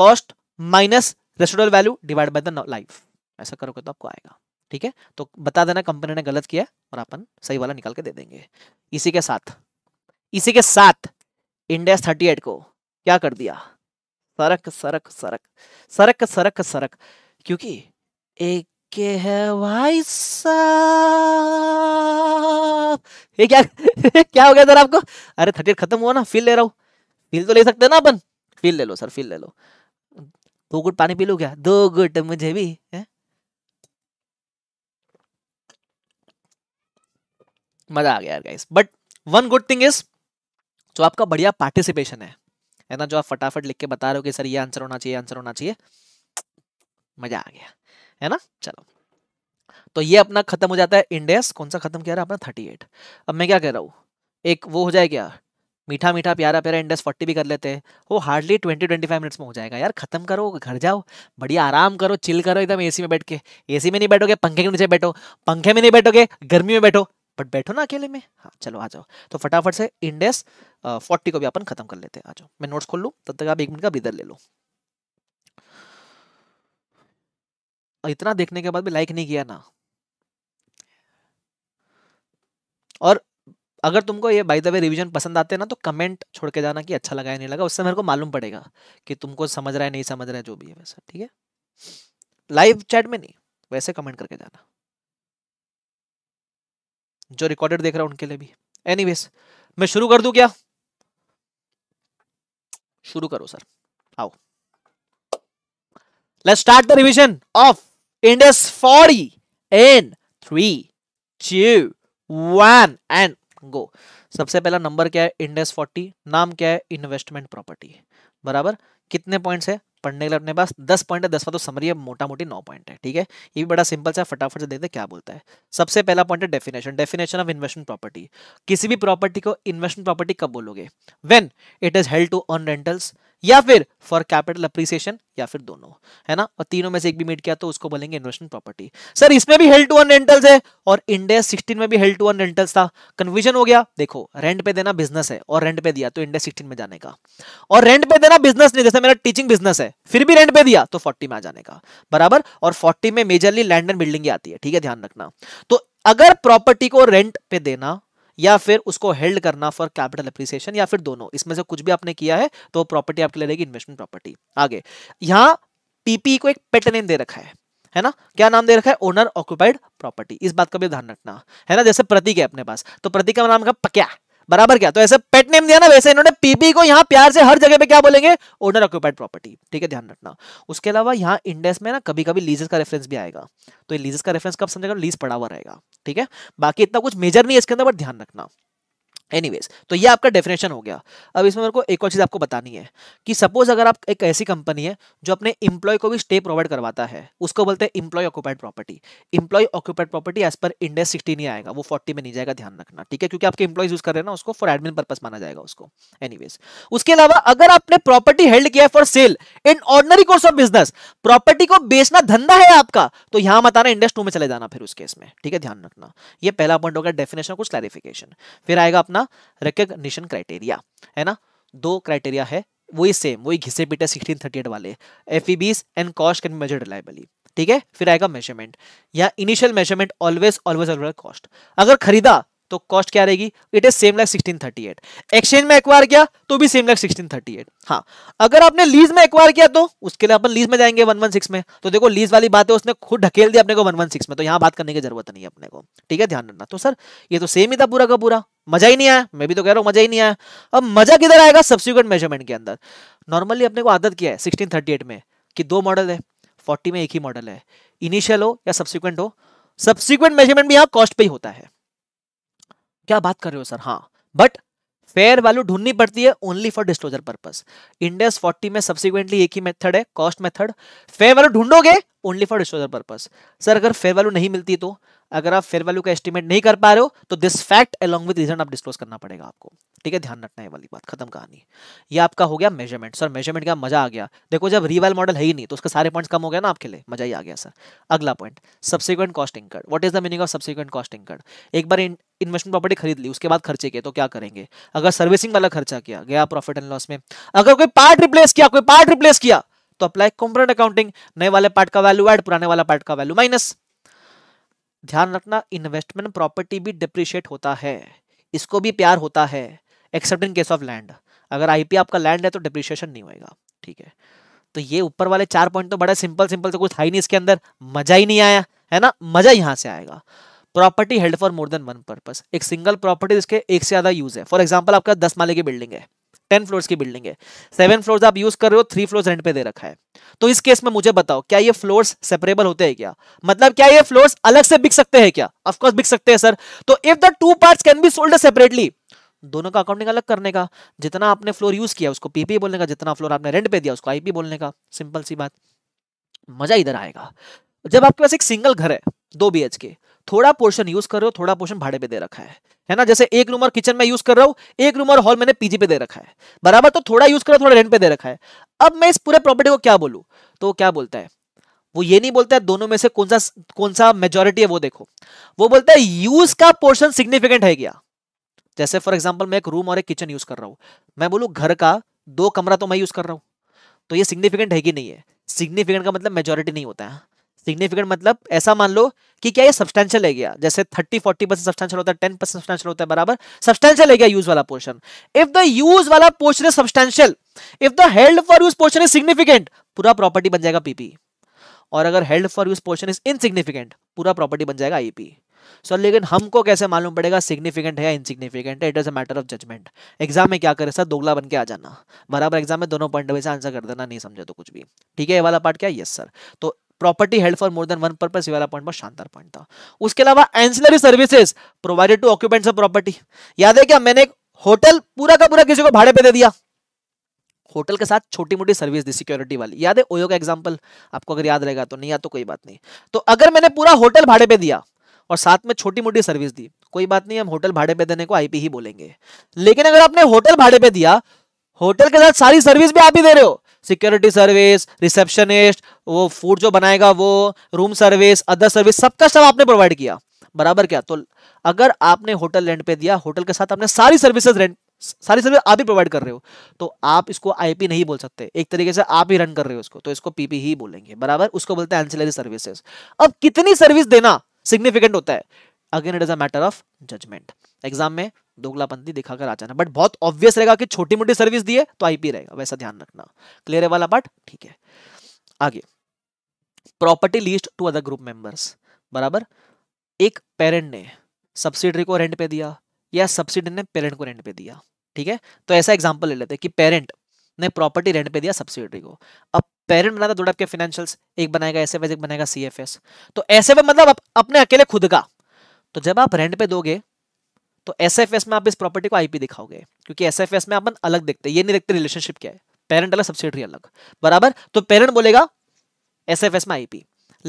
cost minus residual value divide by the life ऐसा करोगे तो आपको आएगा ठीक है तो बता देना कंपनी ने गलत किया और अपन सही वाला निकाल के दे देंगे इसी के साथ इसी के साथ इंडेक्स थर्टी एट को क्या कर दिया सरक सरक सरक सरक सरक सरक क्योंकि एक के है भाई साहब ये क्या क्या हो गया सर आपको अरे थर्टी खत्म हुआ ना फील ले रहा हूँ फील तो ले सकते हैं ना अपन फील ले लो सर फील ले लो दो गुट पानी पी लो क्या दो गुट मुझे भी है मजा आ गया यार guys but one good thing is जो आपका बढ़िया पार्टिसिपेशन है है ना जो आप फटाफट लिख के बता रहे हो कि सर ये आंसर होना चाहिए आंसर होना चाहिए मजा आ गया है ना चलो तो ये अपना खत्म हो जाता है इंडेस कौन सा खत्म किया रहा अपना थर्टी एट अब मैं क्या कह रहा हूँ एक वो हो जाए क्या मीठा मीठा प्यारा प्यारा इंडेस फोर्टी भी कर लेते हैं वो hardly twenty twenty five minutes में हो जाएगा यार खत्म करो घर जाओ बढ़िया आराम करो चिल करो एकदम एसी में बैठ के एसी में नहीं बैठोगे पंखे के नीचे बैठो पंखे में नहीं बैठोगे गर्मी में बैठो बट बैठो ना अकेले में हाँ चलो आ जाओ तो फटाफट से इंडेस फोर्टी को भी अपन खत्म कर लेते हैं आ जाओ मैं नोट्स खोल लूँ तब तक आप एक मिनट का बिदर ले लो इतना देखने के बाद भी लाइक नहीं किया ना और अगर तुमको ये बाई द वे रिविजन पसंद आते हैं ना तो कमेंट छोड़ के जाना कि अच्छा लगा या नहीं लगा उससे मेरे को मालूम पड़ेगा कि तुमको समझ रहा है नहीं समझ रहा है जो भी है वैसा ठीक है लाइव चैट में नहीं वैसे कमेंट करके जाना जो रिकॉर्डेड देख रहा है उनके लिए भी एनी मैं शुरू कर दू क्या शुरू करो सर आओ let's start the revision of Indus 40 in 3, 2, 1 and go. सबसे पहला नंबर क्या है इंडेस 40 नाम क्या है इन्वेस्टमेंट प्रॉपर्टी बराबर कितने पॉइंट्स है पढ़ने के लिए अपने पास दस पॉइंट है दसवा तो समरी है मोटा मोटी नौ पॉइंट है ठीक है ये भी बड़ा सिंपल सा फटाफट से देखते क्या बोलता है सबसे पहला पॉइंट है definition definition of investment property किसी भी प्रॉपर्टी को इन्वेस्टमेंट प्रॉपर्टी कब बोलोगे when it is held to earn rentals या फिर फॉर कैपिटल अप्रिसिएशन या फिर दोनों है ना और तीनों में से एक भी मीट किया तो उसको बोलेंगे इन्वेस्टमेंट प्रॉपर्टी सर इसमें भी हेल्ड टू अन रेंटल्स है और इंडिया सिक्सटीन में भी हेल्ड टू अन रेंटल्स था कन्विजन हो गया देखो रेंट पे देना बिजनेस है और रेंट पे दिया तो इंडिया सिक्सटीन में जाने का और रेंट पे देना बिजनेस नहीं जैसे मेरा टीचिंग बिजनेस है फिर भी रेंट पे दिया तो फोर्टी में आ जाने का बराबर और फोर्टी में मेजरली लैंड एंड बिल्डिंग आती है ठीक है ध्यान रखना तो अगर प्रॉपर्टी को रेंट पे देना या फिर उसको हेल्ड करना फॉर कैपिटल अप्रिसिएशन या फिर दोनों इसमें से कुछ भी आपने किया है तो प्रॉपर्टी आपके लिए रहेगी इन्वेस्टमेंट प्रॉपर्टी आगे यहाँ पीपी को एक पेट नेम दे रखा है है ना क्या नाम दे रखा है ओनर ऑक्युपाइड प्रॉपर्टी इस बात का भी ध्यान रखना है ना जैसे प्रतीक है अपने पास तो प्रतीक का नाम का पक्या बराबर क्या तो ऐसे पेट नेम दिया ना वैसे इन्होंने पीपी को यहाँ प्यार से हर जगह पे क्या बोलेंगे ओनर ऑक्यूपाइड प्रॉपर्टी ठीक है ध्यान रखना उसके अलावा यहाँ इंडेस में ना कभी कभी लीजेस का रेफरेंस भी आएगा तो लीजेस का रेफरेंस कब समझेगा लीज पड़ा हुआ रहेगा ठीक है बाकी इतना कुछ मेजर नहीं है इसके अंदर बट ध्यान रखना एनीवेज तो ये आपका डेफिनेशन हो गया अब इसमें मेरे को एक और चीज़ आपको बतानी है कि सपोज अगर आप एक ऐसी कंपनी है जो अपने इम्प्लॉय को भी स्टे प्रोवाइड करवाता है उसको बोलते हैं employ occupied property employ occupied property as पर इंडेस सिक्सटी नहीं आएगा वो फोर्टी में नहीं जाएगा ध्यान रखना ठीक है क्योंकि आपके इंप्लॉयज यूज कर रहे हैं ना उसको फॉर एडमिन पर्पज माना जाएगा उसको एनीवेज उसके अलावा अगर आपने प्रॉपर्टी हेल्ड किया है for sale in ordinary course of business property को बेचना धंधा है आपका तो यहां बताना आना इंडेस टू में चले जाना फिर उस केस में ठीक है ध्यान रखना यह पहला पॉइंट होगा डेफिनेशन कुछ क्लैरिफिकेशन फिर आएगा अपना अपना रिकग्निशन क्राइटेरिया है ना दो क्राइटेरिया है वही सेम वही घिसे पीटे सिक्सटीन थर्टी एट वाले एफ ई बीस and cost can measure reliably ठीक है फिर आएगा मेजरमेंट या initial measurement always always always cost अगर खरीदा तो कॉस्ट क्या रहेगी it is same like sixteen thirty eight exchange में एक्वायर किया तो भी same like sixteen thirty eight हाँ अगर आपने लीज में एक्वायर किया तो उसके लिए अपन लीज में जाएंगे वन वन सिक्स में तो देखो लीज वाली बात है उसने खुद ढकेल दिया अपने को वन वन सिक्स में तो यहाँ बात करने की जरूरत नहीं है अपने को ठीक है ध्यान रखना तो सर ये तो सेम ही था पूरा का पूरा मजा ही नहीं आया मैं भी तो कह रहा हूँ मजा ही नहीं आया अब मजा किधर आएगा सब्सिक्वेंट मेजरमेंट के अंदर नॉर्मली अपने को आदत किया है सिक्सटीन थर्टी एट में कि दो मॉडल है फोर्टी में एक ही मॉडल है इनिशियल हो या सब्सिक्वेंट हो सब्सिक्वेंट मेजरमेंट भी यहाँ कॉस्ट पे ही होता है क्या बात कर रहे हो सर हाँ बट फेयर वैल्यू ढूंढनी पड़ती है only for disclosure purpose Ind AS 40 में सब्सिक्वेंटली एक ही मेथड है कॉस्ट मेथड फेयर वैल्यू ढूंढोगे only for disclosure purpose sir अगर फेयर वैल्यू नहीं मिलती तो अगर आप फेयर वैल्यू का एस्टिमेट नहीं कर पा रहे हो तो this fact along with reason आप डिस्कलोज करना पड़ेगा आपको ठीक है ध्यान रखना है वाली बात खत्म कहानी ये आपका हो गया मेजरमेंट सर मेजरमेंट का मजा आ गया देखो जब रिवाइल मॉडल है ही नहीं तो उसके सारे पॉइंट्स कम हो गया ना आपके लिए मजा ही आ गया सर अगला point subsequent cost incurred what is the meaning of subsequent cost incurred एक बार इन्वेस्टमेंट प्रॉपर्टी खरीद ली उसके बाद खर्चे किए तो क्या करेंगे अगर सर्विसिंग वाला खर्चा किया गया प्रॉफिट एंड लॉस में अगर कोई पार्ट रिप्लेस किया कोई पार्ट रिप्लेस किया तो अप्लाई कॉम्पोनेंट अकाउंटिंग नए वाले पार्ट का वैल्यू एड पुराने वाला पार्ट का वैल्यू माइनस ध्यान रखना इन्वेस्टमेंट प्रॉपर्टी भी डिप्रिशिएट होता है इसको भी प्यार होता है except in case of land अगर आईपी आपका लैंड है तो डिप्रिशिएशन नहीं होएगा ठीक है तो ये ऊपर वाले चार पॉइंट तो बड़े सिंपल सिंपल तो कुछ था ही नहीं इसके अंदर मजा ही नहीं आया है ना मजा यहाँ से आएगा property held for more than one purpose एक सिंगल प्रॉपर्टी जिसके एक से ज्यादा यूज है फॉर एग्जाम्पल आपका दस माले की बिल्डिंग है टेन फ्लोर्स की बिल्डिंग है सेवन फ्लोर्स आप यूज कर रहे हो थ्री फ्लोर्स रेंट पे दे रखा है तो इस केस में मुझे बताओ क्या ये फ्लोर्स सेपरेबल होते हैं क्या मतलब क्या ये फ्लोर्स अलग से बिक सकते हैं क्या ऑफकोर्स बिक सकते हैं सर तो if the two part can be sold separately दोनों का अकाउंटिंग अलग करने का जितना आपने फ्लोर यूज किया उसको पीपी बोलने का जितना फ्लोर आपने रेंट पे दिया उसको आईपी बोलने का सिंपल सी बात मजा इधर आएगा जब आपके पास एक सिंगल घर है दो बी के थोड़ा पोर्शन यूज कर रहे हो थोड़ा पोर्शन भाड़े पे दे रखा है है ना जैसे एक रूम और किचन में यूज कर रहा हूं एक रूम और हॉल मैंने पीजी पे दे रखा है बराबर तो थोड़ा यूज कर रहा थोड़ा रेंट पे दे रखा है अब मैं इस पूरे प्रॉपर्टी को क्या बोलू तो क्या बोलता है वो ये नहीं बोलता है दोनों में से कौन सा कौन सा मेजोरिटी है वो देखो वो बोलता है यूज का पोर्शन सिग्निफिकेंट है क्या जैसे फॉर एग्जाम्पल मैं एक रूम और एक किचन यूज कर रहा हूं मैं बोलू घर का दो कमरा तो मैं यूज कर रहा हूं तो ये सिग्निफिकेंट है कि नहीं है सिग्निफिकेंट का मतलब मेजोरिटी नहीं होता है सिग्निफिकेंट मतलब ऐसा मान लो कि क्या ये सब्सटेंशियल है गया जैसे 30 40 परसेंट सब्सटेंशियल होता है 10 परसेंट सब्सटेंशियल होता है बराबर सब्सटेंशियल है गया यूज वाला पोर्शन इफ द यूज वाला portion is substantial if the held for use portion is significant पूरा प्रॉपर्टी बन जाएगा पीपी और अगर held for use portion is insignificant पूरा प्रॉपर्टी बन जाएगा आईपी सो so, लेकिन हमको कैसे मालूम पड़ेगा सिग्निफिकेंट है या इनसिग्निफिकेंट है it is a matter of judgement exam में क्या करे सर दोगला बन के आ जाना बराबर एग्जाम में दोनों पॉइंट से आंसर कर देना नहीं समझे तो कुछ भी ठीक है ये वाला पार्ट क्या यस सर तो property held for more than one purpose ये वाला पॉइंट बहुत शानदार पॉइंट था उसके अलावा ancillary services provided to occupants of property याद है क्या मैंने एक होटल पूरा का पूरा किसी को भाड़े पे दे दिया होटल के साथ छोटी मोटी सर्विस दी सिक्योरिटी वाली याद है ओयो का एग्जाम्पल आपको अगर याद रहेगा तो नहीं याद तो कोई बात नहीं तो अगर मैंने पूरा होटल भाड़े पे दिया और साथ में छोटी मोटी सर्विस दी कोई बात नहीं हम होटल भाड़े पे देने को आईपी ही बोलेंगे लेकिन अगर आपने होटल भाड़े पे दिया होटल के साथ सारी सर्विस भी आप ही दे रहे हो सिक्योरिटी सर्विस रिसेप्शनिस्ट वो फूड जो बनाएगा वो रूम सर्विस अदर सर्विस सबका सब आपने प्रोवाइड किया बराबर क्या तो अगर आपने होटल रेंट पे दिया होटल के साथ आपने सारी सर्विसेज रेंट सारी सर्विस आप ही प्रोवाइड कर रहे हो तो आप इसको आईपी नहीं बोल सकते एक तरीके से आप ही रन कर रहे हो उसको तो इसको पीपी ही बोलेंगे बराबर उसको बोलते हैं एंसिलरी सर्विसेज अब कितनी सर्विस देना सिग्निफिकेंट होता है again it is a matter of judgement exam में दोगलापंथी दिखाकर आ जाना बट बहुत ऑब्वियस रहेगा कि छोटी मोटी सर्विस दी है तो आईपी रहेगा वैसा ध्यान रखना क्लियर है वाला पार्ट ठीक है आगे property list to other group members बराबर एक पेरेंट ने सब्सिडरी को रेंट पे दिया या सब्सिडी ने पेरेंट को रेंट पे दिया ठीक है तो ऐसा एग्जाम्पल ले लेते हैं कि पेरेंट ने प्रॉपर्टी रेंट पे दिया सब्सिडरी को अब पेरेंट बनाता दो टाइप के फाइनेंशियल एक बनाएगा एस एक बनाएगा सी तो एस मतलब अप, अपने अकेले खुद का तो जब आप रेंट पे दोगे तो एस एफ एस में आप इस प्रॉपर्टी को आईपी दिखाओगे क्योंकि एस एफ एस में अपन अलग देखते हैं ये नहीं देखते रिलेशनशिप क्या है पेरेंट अलग सब्सिडरी अलग बराबर तो पेरेंट बोलेगा एस एफ एस में आईपी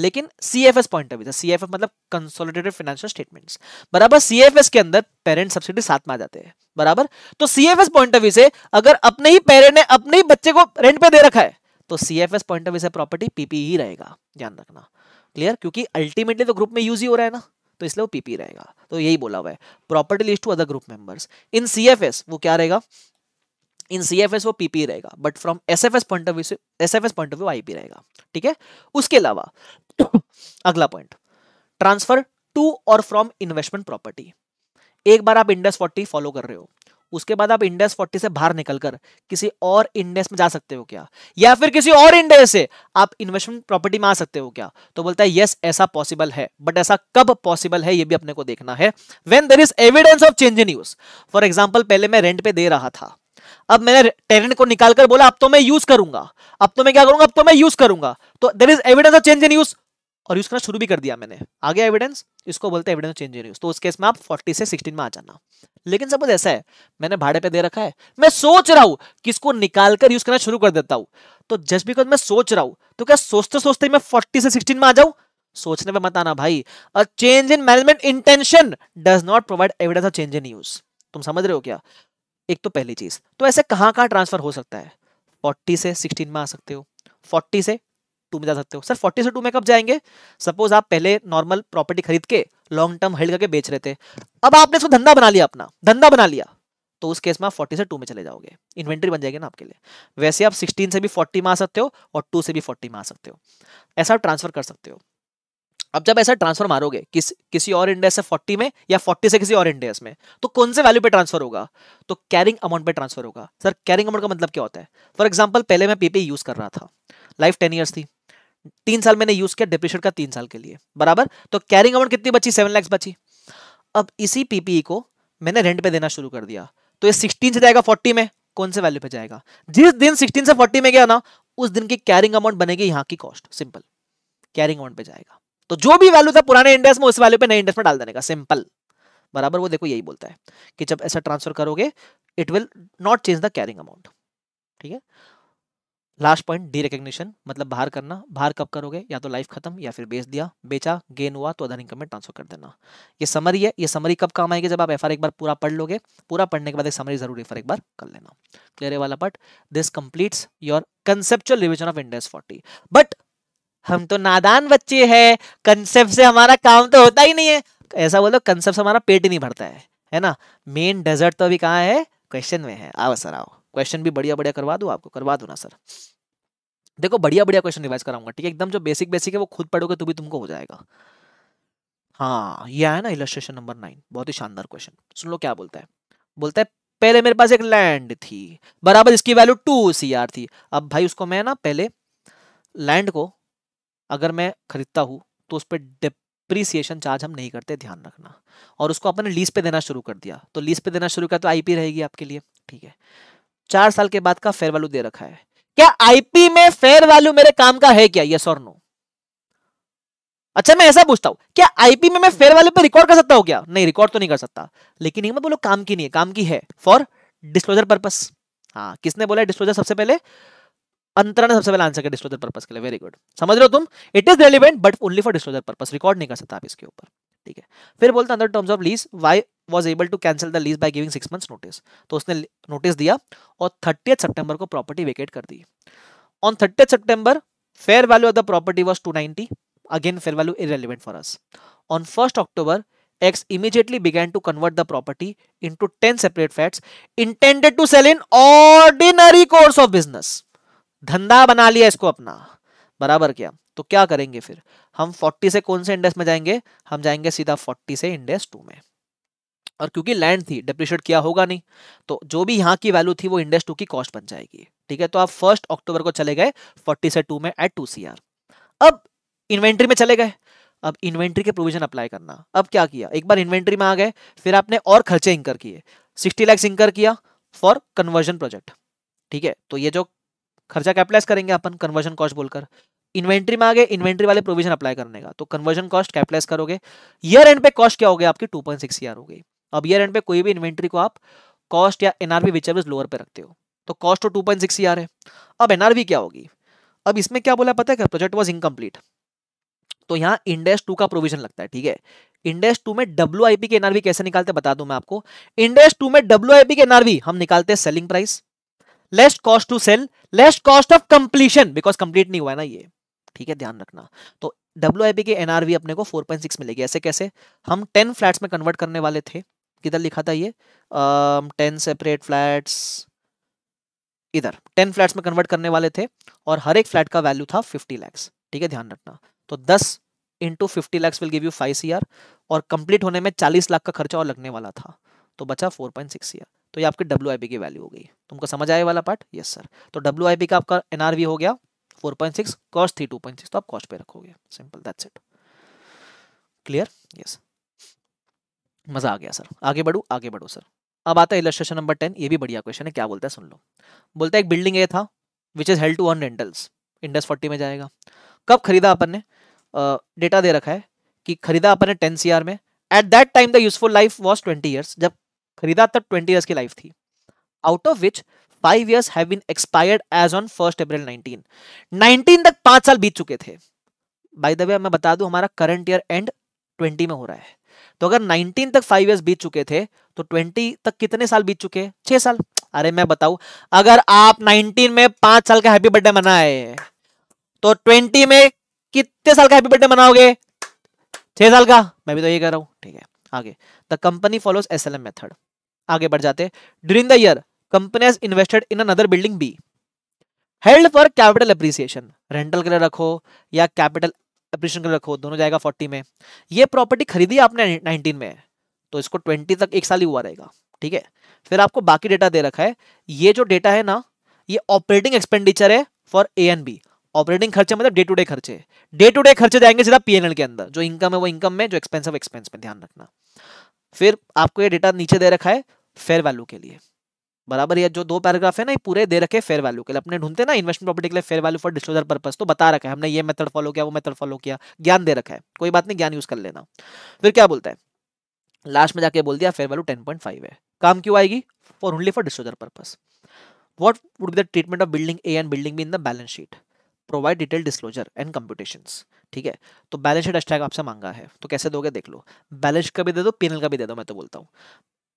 लेकिन C F S point of view C F F मतलब कंसोलिडेटेड फाइनेंशियल स्टेटमेंट्स बराबर सी एफ एस के अंदर पेरेंट सब्सिडी साथ में आ जाते हैं बराबर तो C F S point of view से अगर अपने ही पेरेंट ने अपने ही बच्चे को रेंट पे दे रखा है तो C F S point of view से प्रॉपर्टी पीपी ही रहेगा ध्यान रखना क्लियर क्योंकि अल्टीमेटली तो ग्रुप में यूज ही हो रहा है ना तो इसलिए वो पीपी रहेगा तो यही बोला हुआ है property list to other group members in CFS वो क्या रहेगा इन सी एफ एस वो पीपी रहेगा but from S F S point of view S F S point of view IP रहेगा ठीक है उसके अलावा अगला पॉइंट ट्रांसफर टू और फ्रॉम इन्वेस्टमेंट प्रॉपर्टी एक बार आप इंडस फोर्टी फॉलो कर रहे हो उसके बाद आप इंडेक्स 40 से बाहर निकलकर किसी और इंडेक्स में जा सकते हो क्या या फिर किसी और इंडेक्स से आप इन्वेस्टमेंट प्रॉपर्टी में आ सकते हो क्या तो बोलता है यस ऐसा पॉसिबल है बट ऐसा कब पॉसिबल है ये भी अपने को देखना है when there is evidence of change in use for example पहले मैं रेंट पे दे रहा था अब मैंने टेरेंट को निकालकर बोला अब तो मैं यूज करूंगा अब तो मैं क्या करूंगा अब तो मैं यूज करूंगा तो there is evidence of change in use और यूज करना शुरू भी कर दिया मैंने आगे एविडेंस इसको बोलते हैं एविडेंस चेंज यूज तो उस केस में आप 40 से 16 में आ जाना लेकिन सपोज ऐसा है मैंने भाड़े पे दे रखा है मैं सोच रहा हूँ किसको निकाल कर यूज करना शुरू कर देता हूँ तो जस्ट बिकॉज मैं सोच रहा हूँ तो क्या सोचते सोचते मैं फोर्टी से सिक्सटीन में आ जाऊँ सोचने पर मत आना भाई uh change in management intention does not provide evidence of change in use तुम समझ रहे हो क्या एक तो पहली चीज तो ऐसे कहां कहां ट्रांसफर हो सकता है फोर्टी से सिक्सटीन में आ सकते हो फोर्टी से टू में जा सकते हो सर फोर्टी से टू में कब जाएंगे सपोज आप पहले नॉर्मल प्रॉपर्टी खरीद के लॉन्ग टर्म हेल्ड करके बेच रहे थे अब आपने इसको धंधा बना लिया अपना धंधा बना लिया तो उस केस में आप फोर्टी से टू में चले जाओगे इन्वेंट्री बन जाएगी ना आपके लिए वैसे आप सिक्सटीन से भी फोर्टी में आ सकते हो और टू से भी फोर्टी में आ सकते हो ऐसा आप ट्रांसफर कर सकते हो अब जब ऐसा ट्रांसफर मारोगे किस किसी और इंडेक्स से 40 में या 40 से किसी और इंडेक्स में तो कौन से वैल्यू पे ट्रांसफर होगा तो कैरिंग अमाउंट पे ट्रांसफर होगा सर कैरिंग अमाउंट का मतलब क्या होता है फॉर एग्जाम्पल पहले मैं पीपी यूज e कर रहा था लाइफ टेन ईयर्स थी तीन साल मैंने यूज किया डिप्रिशिएट का तीन साल के लिए बराबर तो कैरिंग अमाउंट कितनी बची सेवन लैक्स बची अब इसी पीपीई e को मैंने रेंट पे देना शुरू कर दिया तो ये सिक्सटीन से जाएगा फोर्टी में कौन से वैल्यू पे जाएगा जिस दिन सिक्सटीन से फोर्टी में गया ना उस दिन की कैरिंग अमाउंट बनेगी यहाँ की कॉस्ट सिंपल कैरिंग अमाउंट पे जाएगा तो जो भी वैल्यू था पुराने इंडेक्स में उस वैल्यू पे नए इंडेक्स में डाल देने का सिंपल बराबर वो देखो यही बोलता है कि जब ऐसा ट्रांसफर करोगे it will not change the carrying amount ठीक है लास्ट पॉइंट डी रिकग्निशन मतलब बाहर करना बाहर कब करोगे या तो लाइफ खत्म या फिर बेच दिया बेचा गेन हुआ तो अदर इनकम में ट्रांसफर कर देना ये समरी है ये समरी कब काम आएगी जब आप एफ एक बार पूरा पढ़ लोगे पूरा पढ़ने के बाद एक समरी जरूर एफ एक बार कर लेना क्लियर है वाला part this completes your conceptual revision of Ind AS forty but हम तो नादान बच्चे है कंसेप्ट से हमारा काम तो होता ही नहीं है ऐसा बोलो कंसेप्ट हमारा पेट ही नहीं भरता है है ना मेन डेजर्ट तो अभी कहाँ है क्वेश्चन में है आओ सर आओ क्वेश्चन भी बढ़िया बढ़िया करवा दूँ आपको करवा दूँ ना सर देखो बढ़िया बढ़िया क्वेश्चन रिवाइज कराऊंगा ठीक है एकदम जो बेसिक बेसिक है वो खुद पढ़ोगे तो भी तुमको हो जाएगा हाँ ये है ना इलस्ट्रेशन नंबर नाइन बहुत ही शानदार क्वेश्चन सुन लो क्या बोलता है बोलता है पहले मेरे पास एक लैंड थी बराबर इसकी वैल्यू टू सी आर थी अब भाई उसको मैं ना पहले लैंड को अगर मैं खरीदता हूँ तो उस पर डिप्रिसिएशन चार्ज हम नहीं करते ध्यान रखना और उसको अपने लीज पे देना शुरू कर दिया तो लीज पे देना शुरू किया तो आईपी रहेगी आपके लिए ठीक है चार साल के बाद का फेयर वैल्यू दे रखा है क्या आईपी में फेयर वैल्यू मेरे काम का है क्या यस और नो अच्छा मैं ऐसा पूछता हूं क्या आईपी में मैं फेयर वैल्यू पे रिकॉर्ड कर सकता हूं क्या नहीं रिकॉर्ड तो नहीं कर सकता लेकिन ये मत बोलो काम की नहीं है काम की है फॉर डिस्क्लोजर पर्पस हाँ किसने बोला डिस्क्लोजर सबसे पहले अंतरा ने सबसे पहले आंसर किया डिस्क्लोजर पर्पस के लिए वेरी गुड समझ रहे हो तुम it is relevant but only for disclosure purpose record नहीं कर सकता आप इसके ऊपर ठीक है फिर बोलते अंदर terms of lease Y was able to cancel the lease by giving six months notice तो उसने नोटिस दिया और थर्टी सितंबर को प्रॉपर्टी वेकेट कर दी on thirty September fair value of the property was two ninety again fair value is relevant for us on first October X immediately began to convert the property into ten separate flats intended to sell in ordinary course of business धंधा बना लिया इसको अपना बराबर क्या तो क्या करेंगे फिर हम 40 से कौन से इंडेक्स में जाएंगे हम जाएंगे सीधा 40 से इंडेक्स 2 में और क्योंकि लैंड थी डिप्रिशिएट किया होगा नहीं तो जो भी यहाँ की वैल्यू थी वो इंडेस टू की कॉस्ट बन जाएगी ठीक है तो आप फर्स्ट अक्टूबर को चले गए फोर्टी से टू में एट टू सी अब इन्वेंट्री में चले गए अब इन्वेंट्री के प्रोविजन अप्लाई करना अब क्या किया एक बार इन्वेंट्री में आ गए फिर आपने और खर्चे इंकर किए सिक्सटी लैक्स इंकर किया फॉर कन्वर्जन प्रोजेक्ट ठीक है तो ये जो खर्चा कैपिटलाइज करेंगे अपन कन्वर्जन कॉस्ट बोलकर इन्वेंट्री में आ गए इन्वेंट्री वाले प्रोविजन अप्लाई करने का तो कन्वर्जन कॉस्ट कैपिटलाइज करोगे ईयर एंड पे कॉस्ट क्या हो गया आपकी टू पॉइंट सिक्स ईयर हो गई अब ईयर एंड पे कोई भी इन्वेंट्री को आप कॉस्ट या एनआरवी विचर लोअर पे रखते हो तो कॉस्ट तो टू पॉइंट सिक्स है अब एनआरवी क्या होगी अब इसमें क्या बोला पता है क्या प्रोजेक्ट वॉज इनकम्प्लीट तो यहाँ इंडेस टू का प्रोविजन लगता है ठीक है इंडेस टू में डब्ल्यू के एनआरवी कैसे निकालते बता दू मैं आपको इंडेस टू में डब्ल्यू के एनआरवी हम निकालते हैं selling price less cost to sell less cost of completion because complete नहीं हुआ है ना ये ठीक है ध्यान रखना तो डब्ल्यू के एनआरवी अपने को 4.6 मिलेगी ऐसे कैसे हम 10 फ्लैट्स में कन्वर्ट करने वाले थे किधर लिखा था ये टेन सेपरेट फ्लैट्स इधर टेन फ्लैट्स में कन्वर्ट करने वाले थे और हर एक फ्लैट का वैल्यू था फिफ्टी लैक्स ठीक है ध्यान रखना तो दस into fifty lakhs will give you five C और कंप्लीट होने में चालीस लाख का खर्चा और लगने वाला था तो बचा फोर पॉइंट सिक्स ईयर तो ये आपके डब्ल्यू आई बी की वैल्यू हो गई तुमको समझ आया वाला पार्ट यस सर तो डब्ल्यू आई बी का आपका एन आर वी हो गया फोर पॉइंट सिक्स कॉस्ट थी टू पॉइंट सिक्स तो आप कॉस्ट पे रखोगे simple that's it clear yes मज़ा आ गया सर आगे बढ़ू आगे बढ़ो सर अब आता है इलस्ट्रेशन नंबर टेन ये भी बढ़िया क्वेश्चन है क्या बोलता है सुन लो बोलता है एक बिल्डिंग ए था which is held to earn rentals Ind AS forty में जाएगा कब खरीदा अपन ने डेटा दे रखा है कि खरीदा अपन ने टेन सी में at that time the useful life was twenty years जब खरीदा तब ट्वेंटी ईयर्स की लाइफ थी out of which five years have been expired as on first April nineteen nineteen तक पांच साल बीत चुके थे बाई द वे मैं बता दू हमारा करंट ईयर एंड ट्वेंटी में हो रहा है तो अगर 19 तक फाइव ईयर्स बीत चुके थे तो 20 तक कितने साल बीत चुके छह साल अरे मैं बताऊं अगर आप 19 में पांच साल का हैप्पी बर्थडे मनाए तो 20 में कितने साल का हैप्पी बर्थडे मनाओगे छह साल का मैं भी तो ये कह रहा हूं ठीक है आगे the company follows S L M method आगे बढ़ जाते during the year company invested in another building B held for capital appreciation rental के लिए रखो या कैपिटल अप्रिशन कर रखो दोनों जाएगा फोर्टी में ये प्रॉपर्टी खरीदी आपने नाइनटीन में तो इसको ट्वेंटी तक एक साल ही हुआ रहेगा ठीक है फिर आपको बाकी डेटा दे रखा है ये जो डेटा है ना ये ऑपरेटिंग एक्सपेंडिचर है for A and B operating खर्चे मतलब डे टू डे खर्चे डे टू डे खर्चे जाएंगे सीधा पीएनएल के अंदर जो इनकम है वो इनकम में जो एक्सपेंस है एक्सपेंस में ध्यान रखना फिर आपको ये डेटा नीचे दे रखा है फेयर वैल्यू के लिए बराबर ये जो दो पैराग्राफ है ना ये पूरे दे रखे फेयर वैल्यू के लिए अपने ढूंढते ना इन्वेस्टमेंट प्रॉपर्टी के लिए fair value for disclosure purpose तो बता रखा है हमने ये मेथड फॉलो किया वो मेथड फॉलो किया ज्ञान दे रखा है कोई बात नहीं ज्ञान यूज कर लेना फिर क्या बोलता है लास्ट में जाके बोल दिया fair value ten point five है काम क्यों आएगी for only for disclosure purpose what would be the treatment of building A and building B in the balance sheet provide detail disclosure and computation ठीक है तो बैलेंस शीट हैशटैग आपसे मांगा है तो कैसे दोगे देख लो बैलेंस का भी दे दो पीनल का भी दे दो मैं तो बोलता हूँ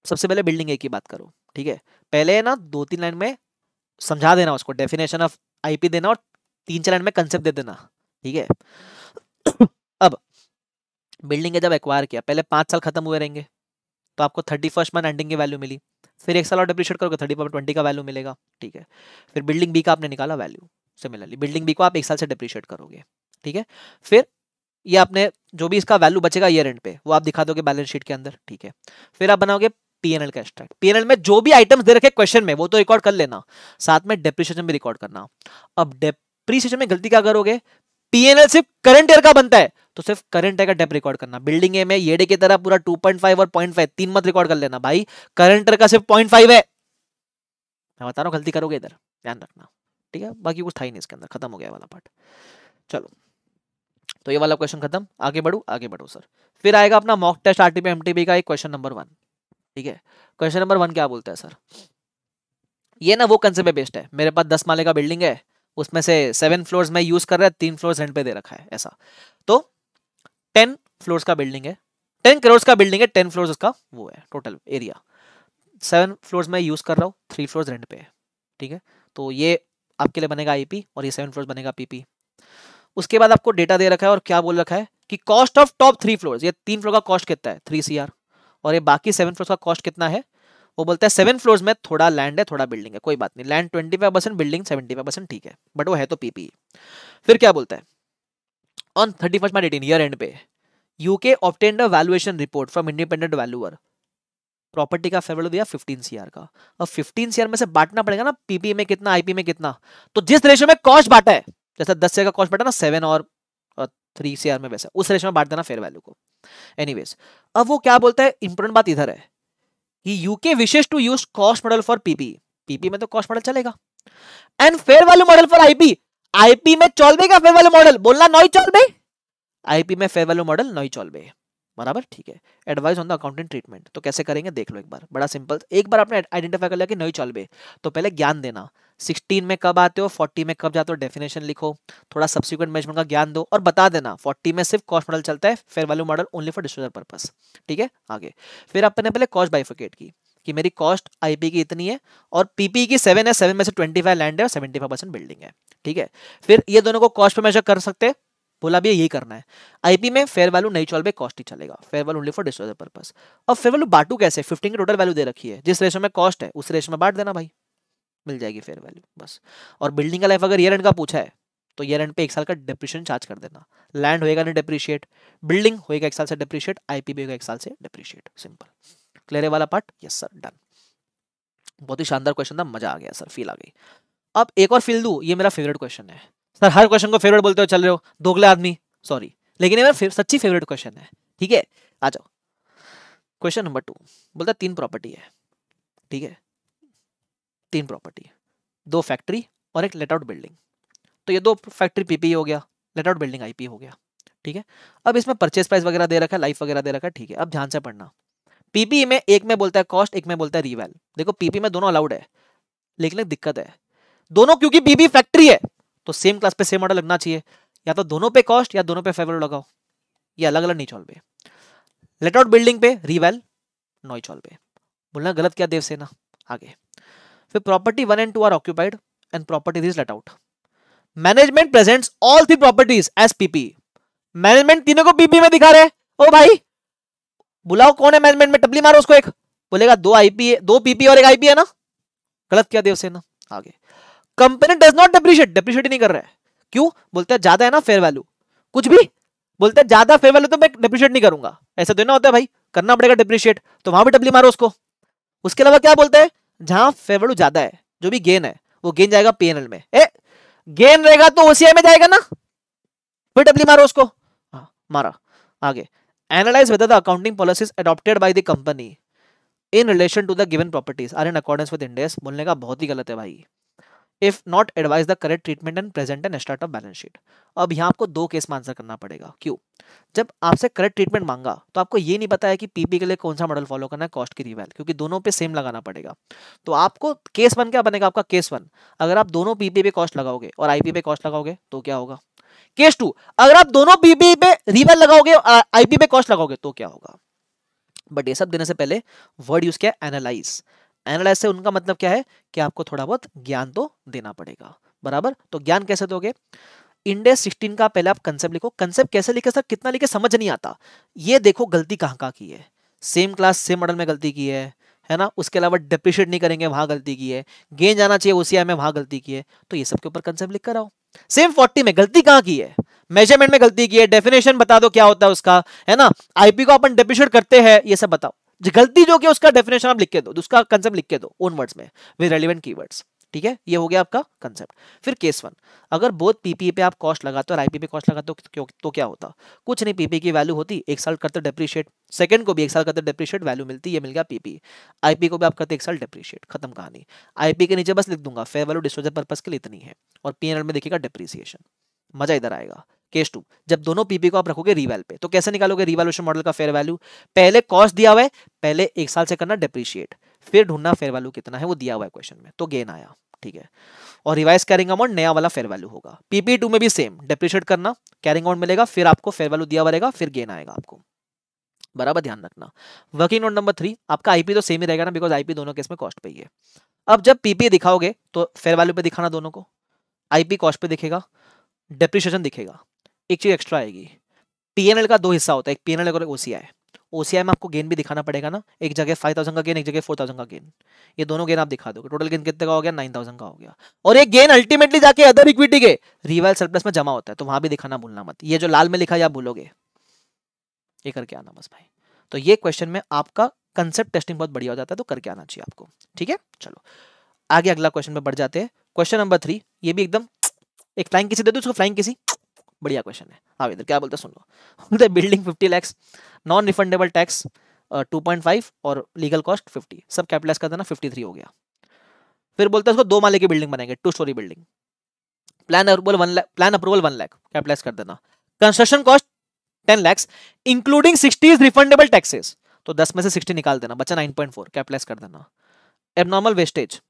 सबसे पहले बिल्डिंग ए की बात करो ठीक है पहले ना दो तीन लाइन में समझा देना उसको डेफिनेशन ऑफ आईपी देना और तीन चार लाइन में कंसेप्ट दे देना ठीक है अब बिल्डिंग जब एक्वायर किया पहले पांच साल खत्म हुए रहेंगे तो आपको थर्टी फर्स्ट मंथ एंडिंग की वैल्यू मिली फिर एक साल और डिप्रिशिएट करोगे थर्टी फाइव ट्वेंटी का वैल्यू मिलेगा ठीक है फिर बिल्डिंग बी का आपने निकाला वैल्यू सिमिलरली बिल्डिंग बी को आप एक साल से डिप्रिशिएट करोगे ठीक है फिर ये आपने जो भी इसका वैल्यू बचेगा ईयर एंड पे वो आप दिखा दोगे बैलेंस शीट के अंदर ठीक है फिर आप बनाओगे पीएनएल का एक्सट्रैक्ट पीएनएल में जो भी आइटम्स दे रखे क्वेश्चन में वो तो रिकॉर्ड कर लेना साथ में डेप्रिसिएशन भी रिकॉर्ड करना अब डेप्रिसिएशन में गलती क्या करोगे पीएनएल सिर्फ करंट ईयर का बनता है तो सिर्फ करंट ईयर का डेप रिकॉर्ड करना बिल्डिंग ए में येडे की तरह पूरा 2.5 और 0.5 तीन मत रिकॉर्ड कर लेना भाई करंट ईयर का सिर्फ 0.5 है मैं बता रहा हूँ गलती करोगे इधर ध्यान रखना ठीक है बाकी कुछ था ही नहीं इसके अंदर खत्म हो गया वाला पार्ट चलो तो ये वाला क्वेश्चन खत्म आगे बढ़ू आगे बढ़ू सर फिर आएगा अपना मॉक टेस्ट आरटीपी एमटीबी का एक क्वेश्चन नंबर वन ठीक है क्वेश्चन नंबर वन क्या बोलते हैं सर ये ना वो कंसेप्ट पे बेस्ड है मेरे पास दस माले का बिल्डिंग है उसमें से सेवन फ्लोर्स में यूज कर रहा है तीन फ्लोर्स रेंट पे दे रखा है ऐसा तो टेन फ्लोर्स का बिल्डिंग है टेन करोड़ का बिल्डिंग है टेन फ्लोर्स उसका वो है टोटल एरिया सेवन फ्लोर्स में यूज कर रहा हूँ थ्री फ्लोर्स रेंट पे है ठीक है तो ये आपके लिए बनेगा आईपी और ये सेवन फ्लोर्स बनेगा पीपी उसके बाद आपको डेटा दे रखा है और क्या बोल रखा है कि cost of top three floors ये तीन फ्लोर का कॉस्ट कितना है थ्री सी आर और ये बाकी सेवन फ्लोर्स का कॉस्ट कितना है वो बोलता है सेवन फ्लोर्स में थोड़ा लैंड है थोड़ा बिल्डिंग है कोई बात नहीं land twenty five percent building seventy five percent ठीक है बट वो है तो पीपी e। फिर क्या बोलता है on thirty first March eighteen year end पे UK obtained a valuation report from independent valuer property का फेवर दिया फिफ्टीन सीआर का अब फिफ्टीन सीआर में से बांटना पड़ेगा ना पीपी e में कितना आईपी e में कितना तो जिस रेशो में कॉस्ट बांटा है जैसे दस सीआर का कॉस्ट बांटा ना सेवन और थ्री सीआर में वैसे उस रेशो में बांट देना फेयर वैल्यू को एनीवेज अब वो क्या बोलता है इंपोर्टेंट बात इधर है कि UK wishes to use cost model for PP PP में तो कॉस्ट मॉडल चलेगा and fair value model for IP IP में चौलबे का फेयर वैल्यू मॉडल बोलना नॉई चौलबे आईपी में फेयर वैल्यू मॉडल नॉई चौलबे बराबर ठीक है advice on the accountant treatment तो कैसे करेंगे देख लो एक बार बड़ा सिंपल एक बार आपने आइडेंटिफाई कर लिया कि नहीं चल बे तो पहले ज्ञान देना 16 में कब आते हो 40 में कब जाते हो डेफिनेशन लिखो थोड़ा सब्सिक्वेंट मैनेजमेंट का ज्ञान दो और बता देना 40 में सिर्फ कॉस्ट मॉडल चलता है fair value model only for distributor purpose ठीक है आगे फिर आपने पहले कॉस्ट बाइफिकेट की कि मेरी कॉस्ट आईपी की इतनी है और पीपी की सेवन है सेवन में से ट्वेंटी फाइव लैंड है और सेवेंटी फाइव परसेंट बिल्डिंग है ठीक है फिर ये दोनों को कॉस्ट पर मेजर कर सकते हैं बोला भी यही करना है आईपी में फेयर वैल्यू नहीं चल पे कॉस्ट ही चलेगा fair value only for disclosure purpose अब फेयर वैल्यू बांटू कैसे फिफ्टीन की टोटल वैल्यू दे रखी है जिस रेशो में कॉस्ट है उस रेशो में बांट देना भाई मिल जाएगी फेयर वैल्यू बस और बिल्डिंग का लाइफ अगर ईयर एंड का पूछा है तो ईयर एंड पे एक साल का डिप्रिशन चार्ज कर देना लैंड होएगा नहीं डिप्रिशिएट बिल्डिंग होएगा एक साल से डिप्रिशिएट आईपी भी होगा एक साल से डिप्रिशिएट सिंपल क्लियर है वाला पार्ट यस सर डन बहुत ही शानदार क्वेश्चन था मजा आ गया सर फील आ गई अब एक और फील दू ये मेरा फेवरेट क्वेश्चन है सर हर क्वेश्चन को फेवरेट बोलते हो चल रहे हो दोगले आदमी सॉरी लेकिन ये फिर सच्ची फेवरेट क्वेश्चन है ठीक है आ जाओ क्वेश्चन नंबर टू बोलता तीन प्रॉपर्टी है ठीक है तीन प्रॉपर्टी दो फैक्ट्री और एक लेट आउट बिल्डिंग तो ये दो फैक्ट्री पीपी e हो गया लेट आउट बिल्डिंग आईपी हो गया ठीक है अब इसमें परचेज प्राइस वगैरह दे रखा है लाइफ वगैरह दे रखा है ठीक है अब ध्यान से पढ़ना पीपी e में एक में बोलता है कॉस्ट एक में बोलता है रिवैल देखो पीपी e में दोनों अलाउड है लेकिन एक दिक्कत है दोनों क्योंकि पीपी फैक्ट्री है तो सेम क्लास पे सेम ऑर्डर लगना चाहिए या तो दोनों पे कॉस्ट या दोनों पे फेवर लगाओ ये अलग अलग नीचॉल पे लेट आउट बिल्डिंग पे रिवेल नॉइचॉल पे बोलना गलत क्या देवसेना आगे फिर property one and two are occupied and property is let out management presents all the properties as PP management तीनों को पीपी में दिखा रहे ओ भाई बुलाओ कौन है मैनेजमेंट में टपली मारो उसको एक बोलेगा दो आईपी दो पीपी और एक आईपी है ना गलत क्या देवसेना आगे company does not depreciate depreciate नहीं कर रहा है क्यों बोलते हैं ज्यादा है ना फेयर वैल्यू कुछ भी बोलते हैं ज्यादा फेयर वैल्यू तो मैं डेप्रिशिएट नहीं करूंगा ऐसा तो ना होता है भाई करना पड़ेगा डेप्रिशिएट तो वहां भी डब्ल्यू मारो उसको उसके अलावा क्या बोलते हैं जहां फेयर वैल्यू ज्यादा है जो भी गेन है वो गेन जाएगा पीएनएल में ए गेन रहेगा तो ओसीआई में जाएगा ना फिर डब्ल्यू मारो उसको हाँ मारा आगे analyze whether the accounting policies adopted by the company in relation to the given properties are in accordance with Ind AS बोलने का बहुत ही गलत है भाई if not advise the correct treatment and present and start of balance sheet अब यहाँ आपको दो केस में आंसर करना पड़ेगा क्यों जब आपसे करेक्ट ट्रीटमेंट मांगा तो आपको ये नहीं पता है कि पीपी के लिए कौन सा मॉडल फॉलो करना है कॉस्ट की रिवैल क्योंकि दोनों पे सेम लगाना पड़ेगा तो आपको केस वन क्या बनेगा आपका केस वन अगर आप दोनों पीपी पे कॉस्ट लगाओगे और आईपी पे कॉस्ट लगाओगे तो क्या होगा केस टू अगर आप दोनों पीपी पे रिवैल लगाओगे आईपी पे कॉस्ट लगाओगे तो क्या होगा बट ये सब देने से पहले वर्ड यूज किया एनालाइज एनालाइज से उनका मतलब क्या है कि आपको थोड़ा बहुत ज्ञान तो देना पड़ेगा बराबर तो ज्ञान कैसे दोगे इंडेस सिक्सटीन का पहले आप कंसेप्ट लिखो कंसेप्ट कैसे लिखे सर कितना लिखे समझ नहीं आता ये देखो गलती कहाँ कहाँ की है सेम क्लास सेम मॉडल में गलती की है है ना उसके अलावा डिप्रिशिएट नहीं करेंगे वहाँ गलती की है गेंद जाना चाहिए ओसीआई में वहाँ गलती की है तो ये सब के ऊपर कंसेप्ट लिख कर आओ सेम फोर्टी में गलती कहाँ की है मेजरमेंट में गलती की है डेफिनेशन बता दो क्या होता है उसका है ना आईपी को अपन डेप्रिशिएट करते हैं ये सब बताओ गलती जो कि उसका डेफिनेशन आप लिख के दो तो उसका कंसेप्ट लिख के दो ओन वर्ड्स में विद रेलिवेंट की ठीक है ये हो गया आपका कंसेप्ट फिर केस वन अगर बोथ पीपीई पे आप कॉस्ट लगाते हो और आईपी पे कॉस्ट लगाते हो तो, तो क्या होता कुछ नहीं पीपी की वैल्यू होती एक साल करते डेप्रीशिएट सेकंड को भी एक साल करते डेप्रीशिएट वैल्यू मिलती ये मिल गया पीपी आईपी को भी आप करते एक साल डेप्रीशिएट खत्म कहानी आईपी के नीचे बस लिख दूंगा फेयर वैल्यू डिस्पोजल पर्पज के लिए इतनी है और पी में देखिएगा डेप्रीसिएशन मजा इधर आएगा केस टू जब दोनों पीपी को आप रखोगे रिवैल पे तो कैसे निकालोगे रिवेल्यूशन मॉडल का फेयर वैल्यू पहले कॉस्ट दिया हुआ है पहले एक साल से करना डिप्रिशिएट फिर ढूंढना फेयर वैल्यू कितना है वो दिया हुआ है क्वेश्चन में तो गेन आया ठीक है और रिवाइज कैरिंग अमाउंट नया वाला फेयर वैल्यू होगा पीपी टू में भी सेम डिप्रिशिएट करना कैरिंग अमाउंट मिलेगा फिर आपको फेयर वैल्यू दिया हुआ रहेगा फिर गेन आएगा आपको बराबर ध्यान रखना वर्किंग नोट नंबर थ्री आपका आईपी तो सेम ही रहेगा ना बिकॉज आईपी दोनों केस में कॉस्ट पे ही है अब जब पीपी दिखाओगे तो फेयर वैल्यू पे दिखाना दोनों को आईपी कॉस्ट पे दिखेगा डेप्रिशिएशन दिखेगा एक चीज़ एक्स्ट्रा आएगी पी का दो हिस्सा होता है एक पी एन एल और ओसीआई ओसीआई में आपको गेन भी दिखाना पड़ेगा ना एक जगह फाइव थाउजेंड का गेन एक जगह फोर थाउजेंड का गेन ये दोनों गेन आप दिखा दोगे टोटल गेन कितने का हो गया नाइन थाउजेंड का हो गया और ये गेन अल्टीमेटली जाके अदर इक्विटी के रिवाइल सरप्लस में जमा होता है तो वहां भी दिखाना भूलना मत ये जो लाल में लिखा है आप भूलोगे ये करके आना बस भाई तो ये क्वेश्चन में आपका कंसेप्ट टेस्टिंग बहुत बढ़िया हो जाता है तो करके आना चाहिए आपको ठीक है चलो आगे अगला क्वेश्चन पे बढ़ जाते हैं क्वेश्चन नंबर थ्री ये भी एकदम एक फ्लाइंग किसी दे दो उसको फ्लाइंग किसी बढ़िया क्वेश्चन है आप हाँ इधर क्या बोलते हैं सुन लो बोलते हैं building fifty lakhs non refundable tax two point five और लीगल कॉस्ट फिफ्टी सब कैपिटलाइज कर देना फिफ्टी थ्री हो गया फिर बोलते हैं उसको दो माले की बिल्डिंग बनाएंगे two storey building plan approval one lakh plan approval one lakh capitalize कर देना construction cost ten lakhs including sixty is refundable taxes तो दस में से सिक्सटी निकाल देना बच्चा नाइन पॉइंट फोर कैपिटलाइज कर देना एबनॉर्मल वेस्टेज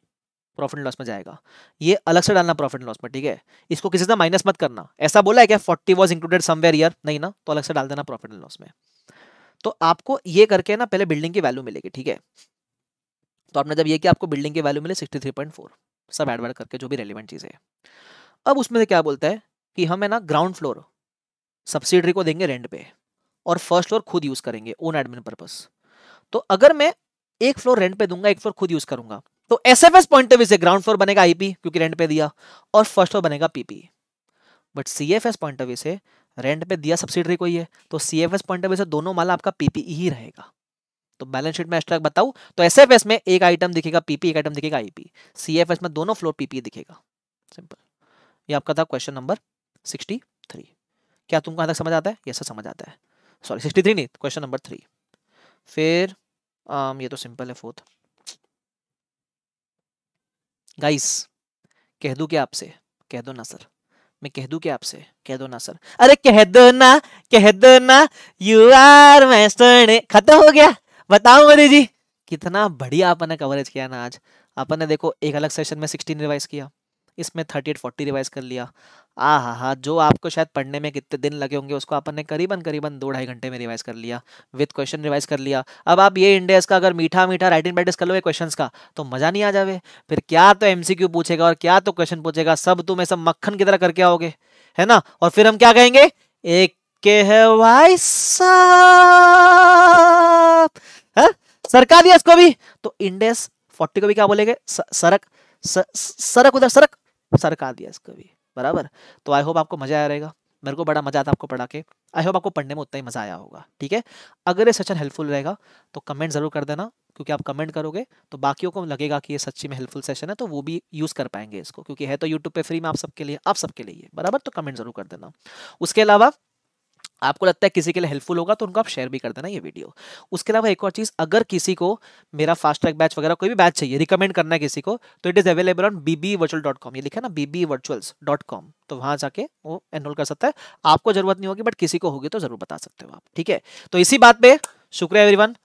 प्रॉफिट लॉस में जाएगा ये अलग से डालना प्रॉफिट लॉस में ठीक है इसको किसी से माइनस तो मत करना ऐसा बोला है क्या forty was included somewhere year नहीं ना तो अलग से डाल देना प्रॉफिट एंड लॉस में तो आपको ये करके ना पहले बिल्डिंग की वैल्यू मिलेगी ठीक है तो आपने जब ये किया आपको बिल्डिंग की वैल्यू मिले सिक्सटी थ्री पॉइंट फोर सब एड वेड करके जो भी रेलिवेंट चीज़ है अब उसमें से क्या बोलता है कि हम है ना ग्राउंड फ्लोर सब्सिडरी को देंगे रेंट पे और फर्स्ट फ्लोर खुद यूज़ करेंगे ओन एडमिन पर्पज़ तो अगर मैं एक फ्लोर रेंट पे दूंगा एक फ्लोर खुद यूज़ करूंगा तो S F S point of view से ग्राउंड फ्लोर बनेगा आईपी क्योंकि रेंट पे दिया और फर्स्ट फ्लोर बनेगा PP but C F S point of view से रेंट पे दिया सब्सिडरी कोई है तो C F S point of view से दोनों माला आपका पीपीई e ही रहेगा तो बैलेंस शीट में एक्स्ट्रा बताऊं तो एस एफ एस में एक आइटम दिखेगा पीपी e, एक आइटम दिखेगा आईपी सी एफ एस में दोनों फ्लोर पीपी e दिखेगा सिंपल ये आपका था क्वेश्चन नंबर सिक्सटी थ्री क्या तुमको यहाँ तक समझ आता है ये सब समझ आता है सॉरी सिक्सटी थ्री नहीं क्वेश्चन नंबर थ्री फिर आम, ये तो सिंपल है फोर्थ गाइस कह दू क्या आपसे कह दो ना सर मैं कह दू क्या आपसे कह दो ना सर अरे कह दो ना कह दो ना यू आर मैं खत्म हो गया बताओ मोदी जी कितना बढ़िया आपने कवरेज किया ना आज आपने देखो एक अलग सेशन में सिक्सटीन रिवाइज किया इसमें थर्टी एट फोर्टी रिवाइज कर लिया आ हा हा जो आपको शायद पढ़ने में कितने दिन लगे होंगे उसको अपन ने करीबन करीबन दो ढाई घंटे में रिवाइज कर लिया विद क्वेश्चन रिवाइज कर लिया अब आप ये इंडेस का अगर मीठा मीठा राइटिंग प्रैक्टिस कर लो क्वेश्चन का तो मजा नहीं आ जाए फिर क्या तो एम पूछेगा और क्या तो क्वेश्चन पूछेगा सब तुम ऐसा मक्खन की तरह करके आओगे है ना और फिर हम क्या कहेंगे एक के है भाई साहब हाँ? सरका दिया इसको भी तो इंडेस फोर्टी को भी क्या बोलेंगे सरक स, सरक उधर सरक सरकार दिया इसको भी बराबर तो आई होप आपको मजा आया रहेगा मेरे को बड़ा मजा आता आपको पढ़ा के आई होप आपको पढ़ने में उतना ही मजा आया होगा ठीक है अगर ये सेशन हेल्पफुल रहेगा तो कमेंट जरूर कर देना क्योंकि आप कमेंट करोगे तो बाकियों को लगेगा कि ये सच्ची में हेल्पफुल सेशन है तो वो भी यूज़ कर पाएंगे इसको क्योंकि है तो यूट्यूब पे फ्री में आप सबके लिए आप सबके लिए बराबर तो कमेंट जरूर कर देना उसके अलावा आपको लगता है किसी के लिए हेल्पफुल होगा तो उनको आप शेयर भी कर देना ये वीडियो उसके अलावा एक और चीज़ अगर किसी को मेरा फास्ट ट्रैक बैच वगैरह कोई भी बैच चाहिए रिकमेंड करना है किसी को तो it is available on B B virtual dot com ये लिखा ना B B virtuals dot com तो वहाँ जाके वो एनरोल कर सकता है आपको जरूरत नहीं होगी बट किसी को होगी तो ज़रूर बता सकते हो आप ठीक है तो इसी बात पर शुक्रिया एवरीवन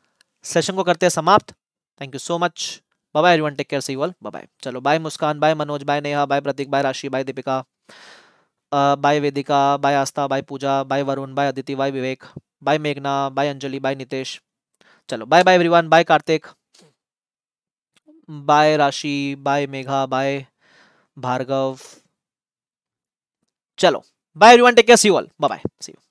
सेशन को करते हैं समाप्त thank you so much bye everyone take care see all bye चलो bye Muskan bye Manoj bye Neha bye Prateek bye Rashi bye Deepika bye Vedika bye Aastha bye Pooja bye Varun bye Aditi bye Vivek bye मेघना बाय अंजलि बाय नितेश चलो bye bye everyone bye Kartik bye Rashi bye Megha bye Bhargav चलो bye everyone take care see you all bye bye see you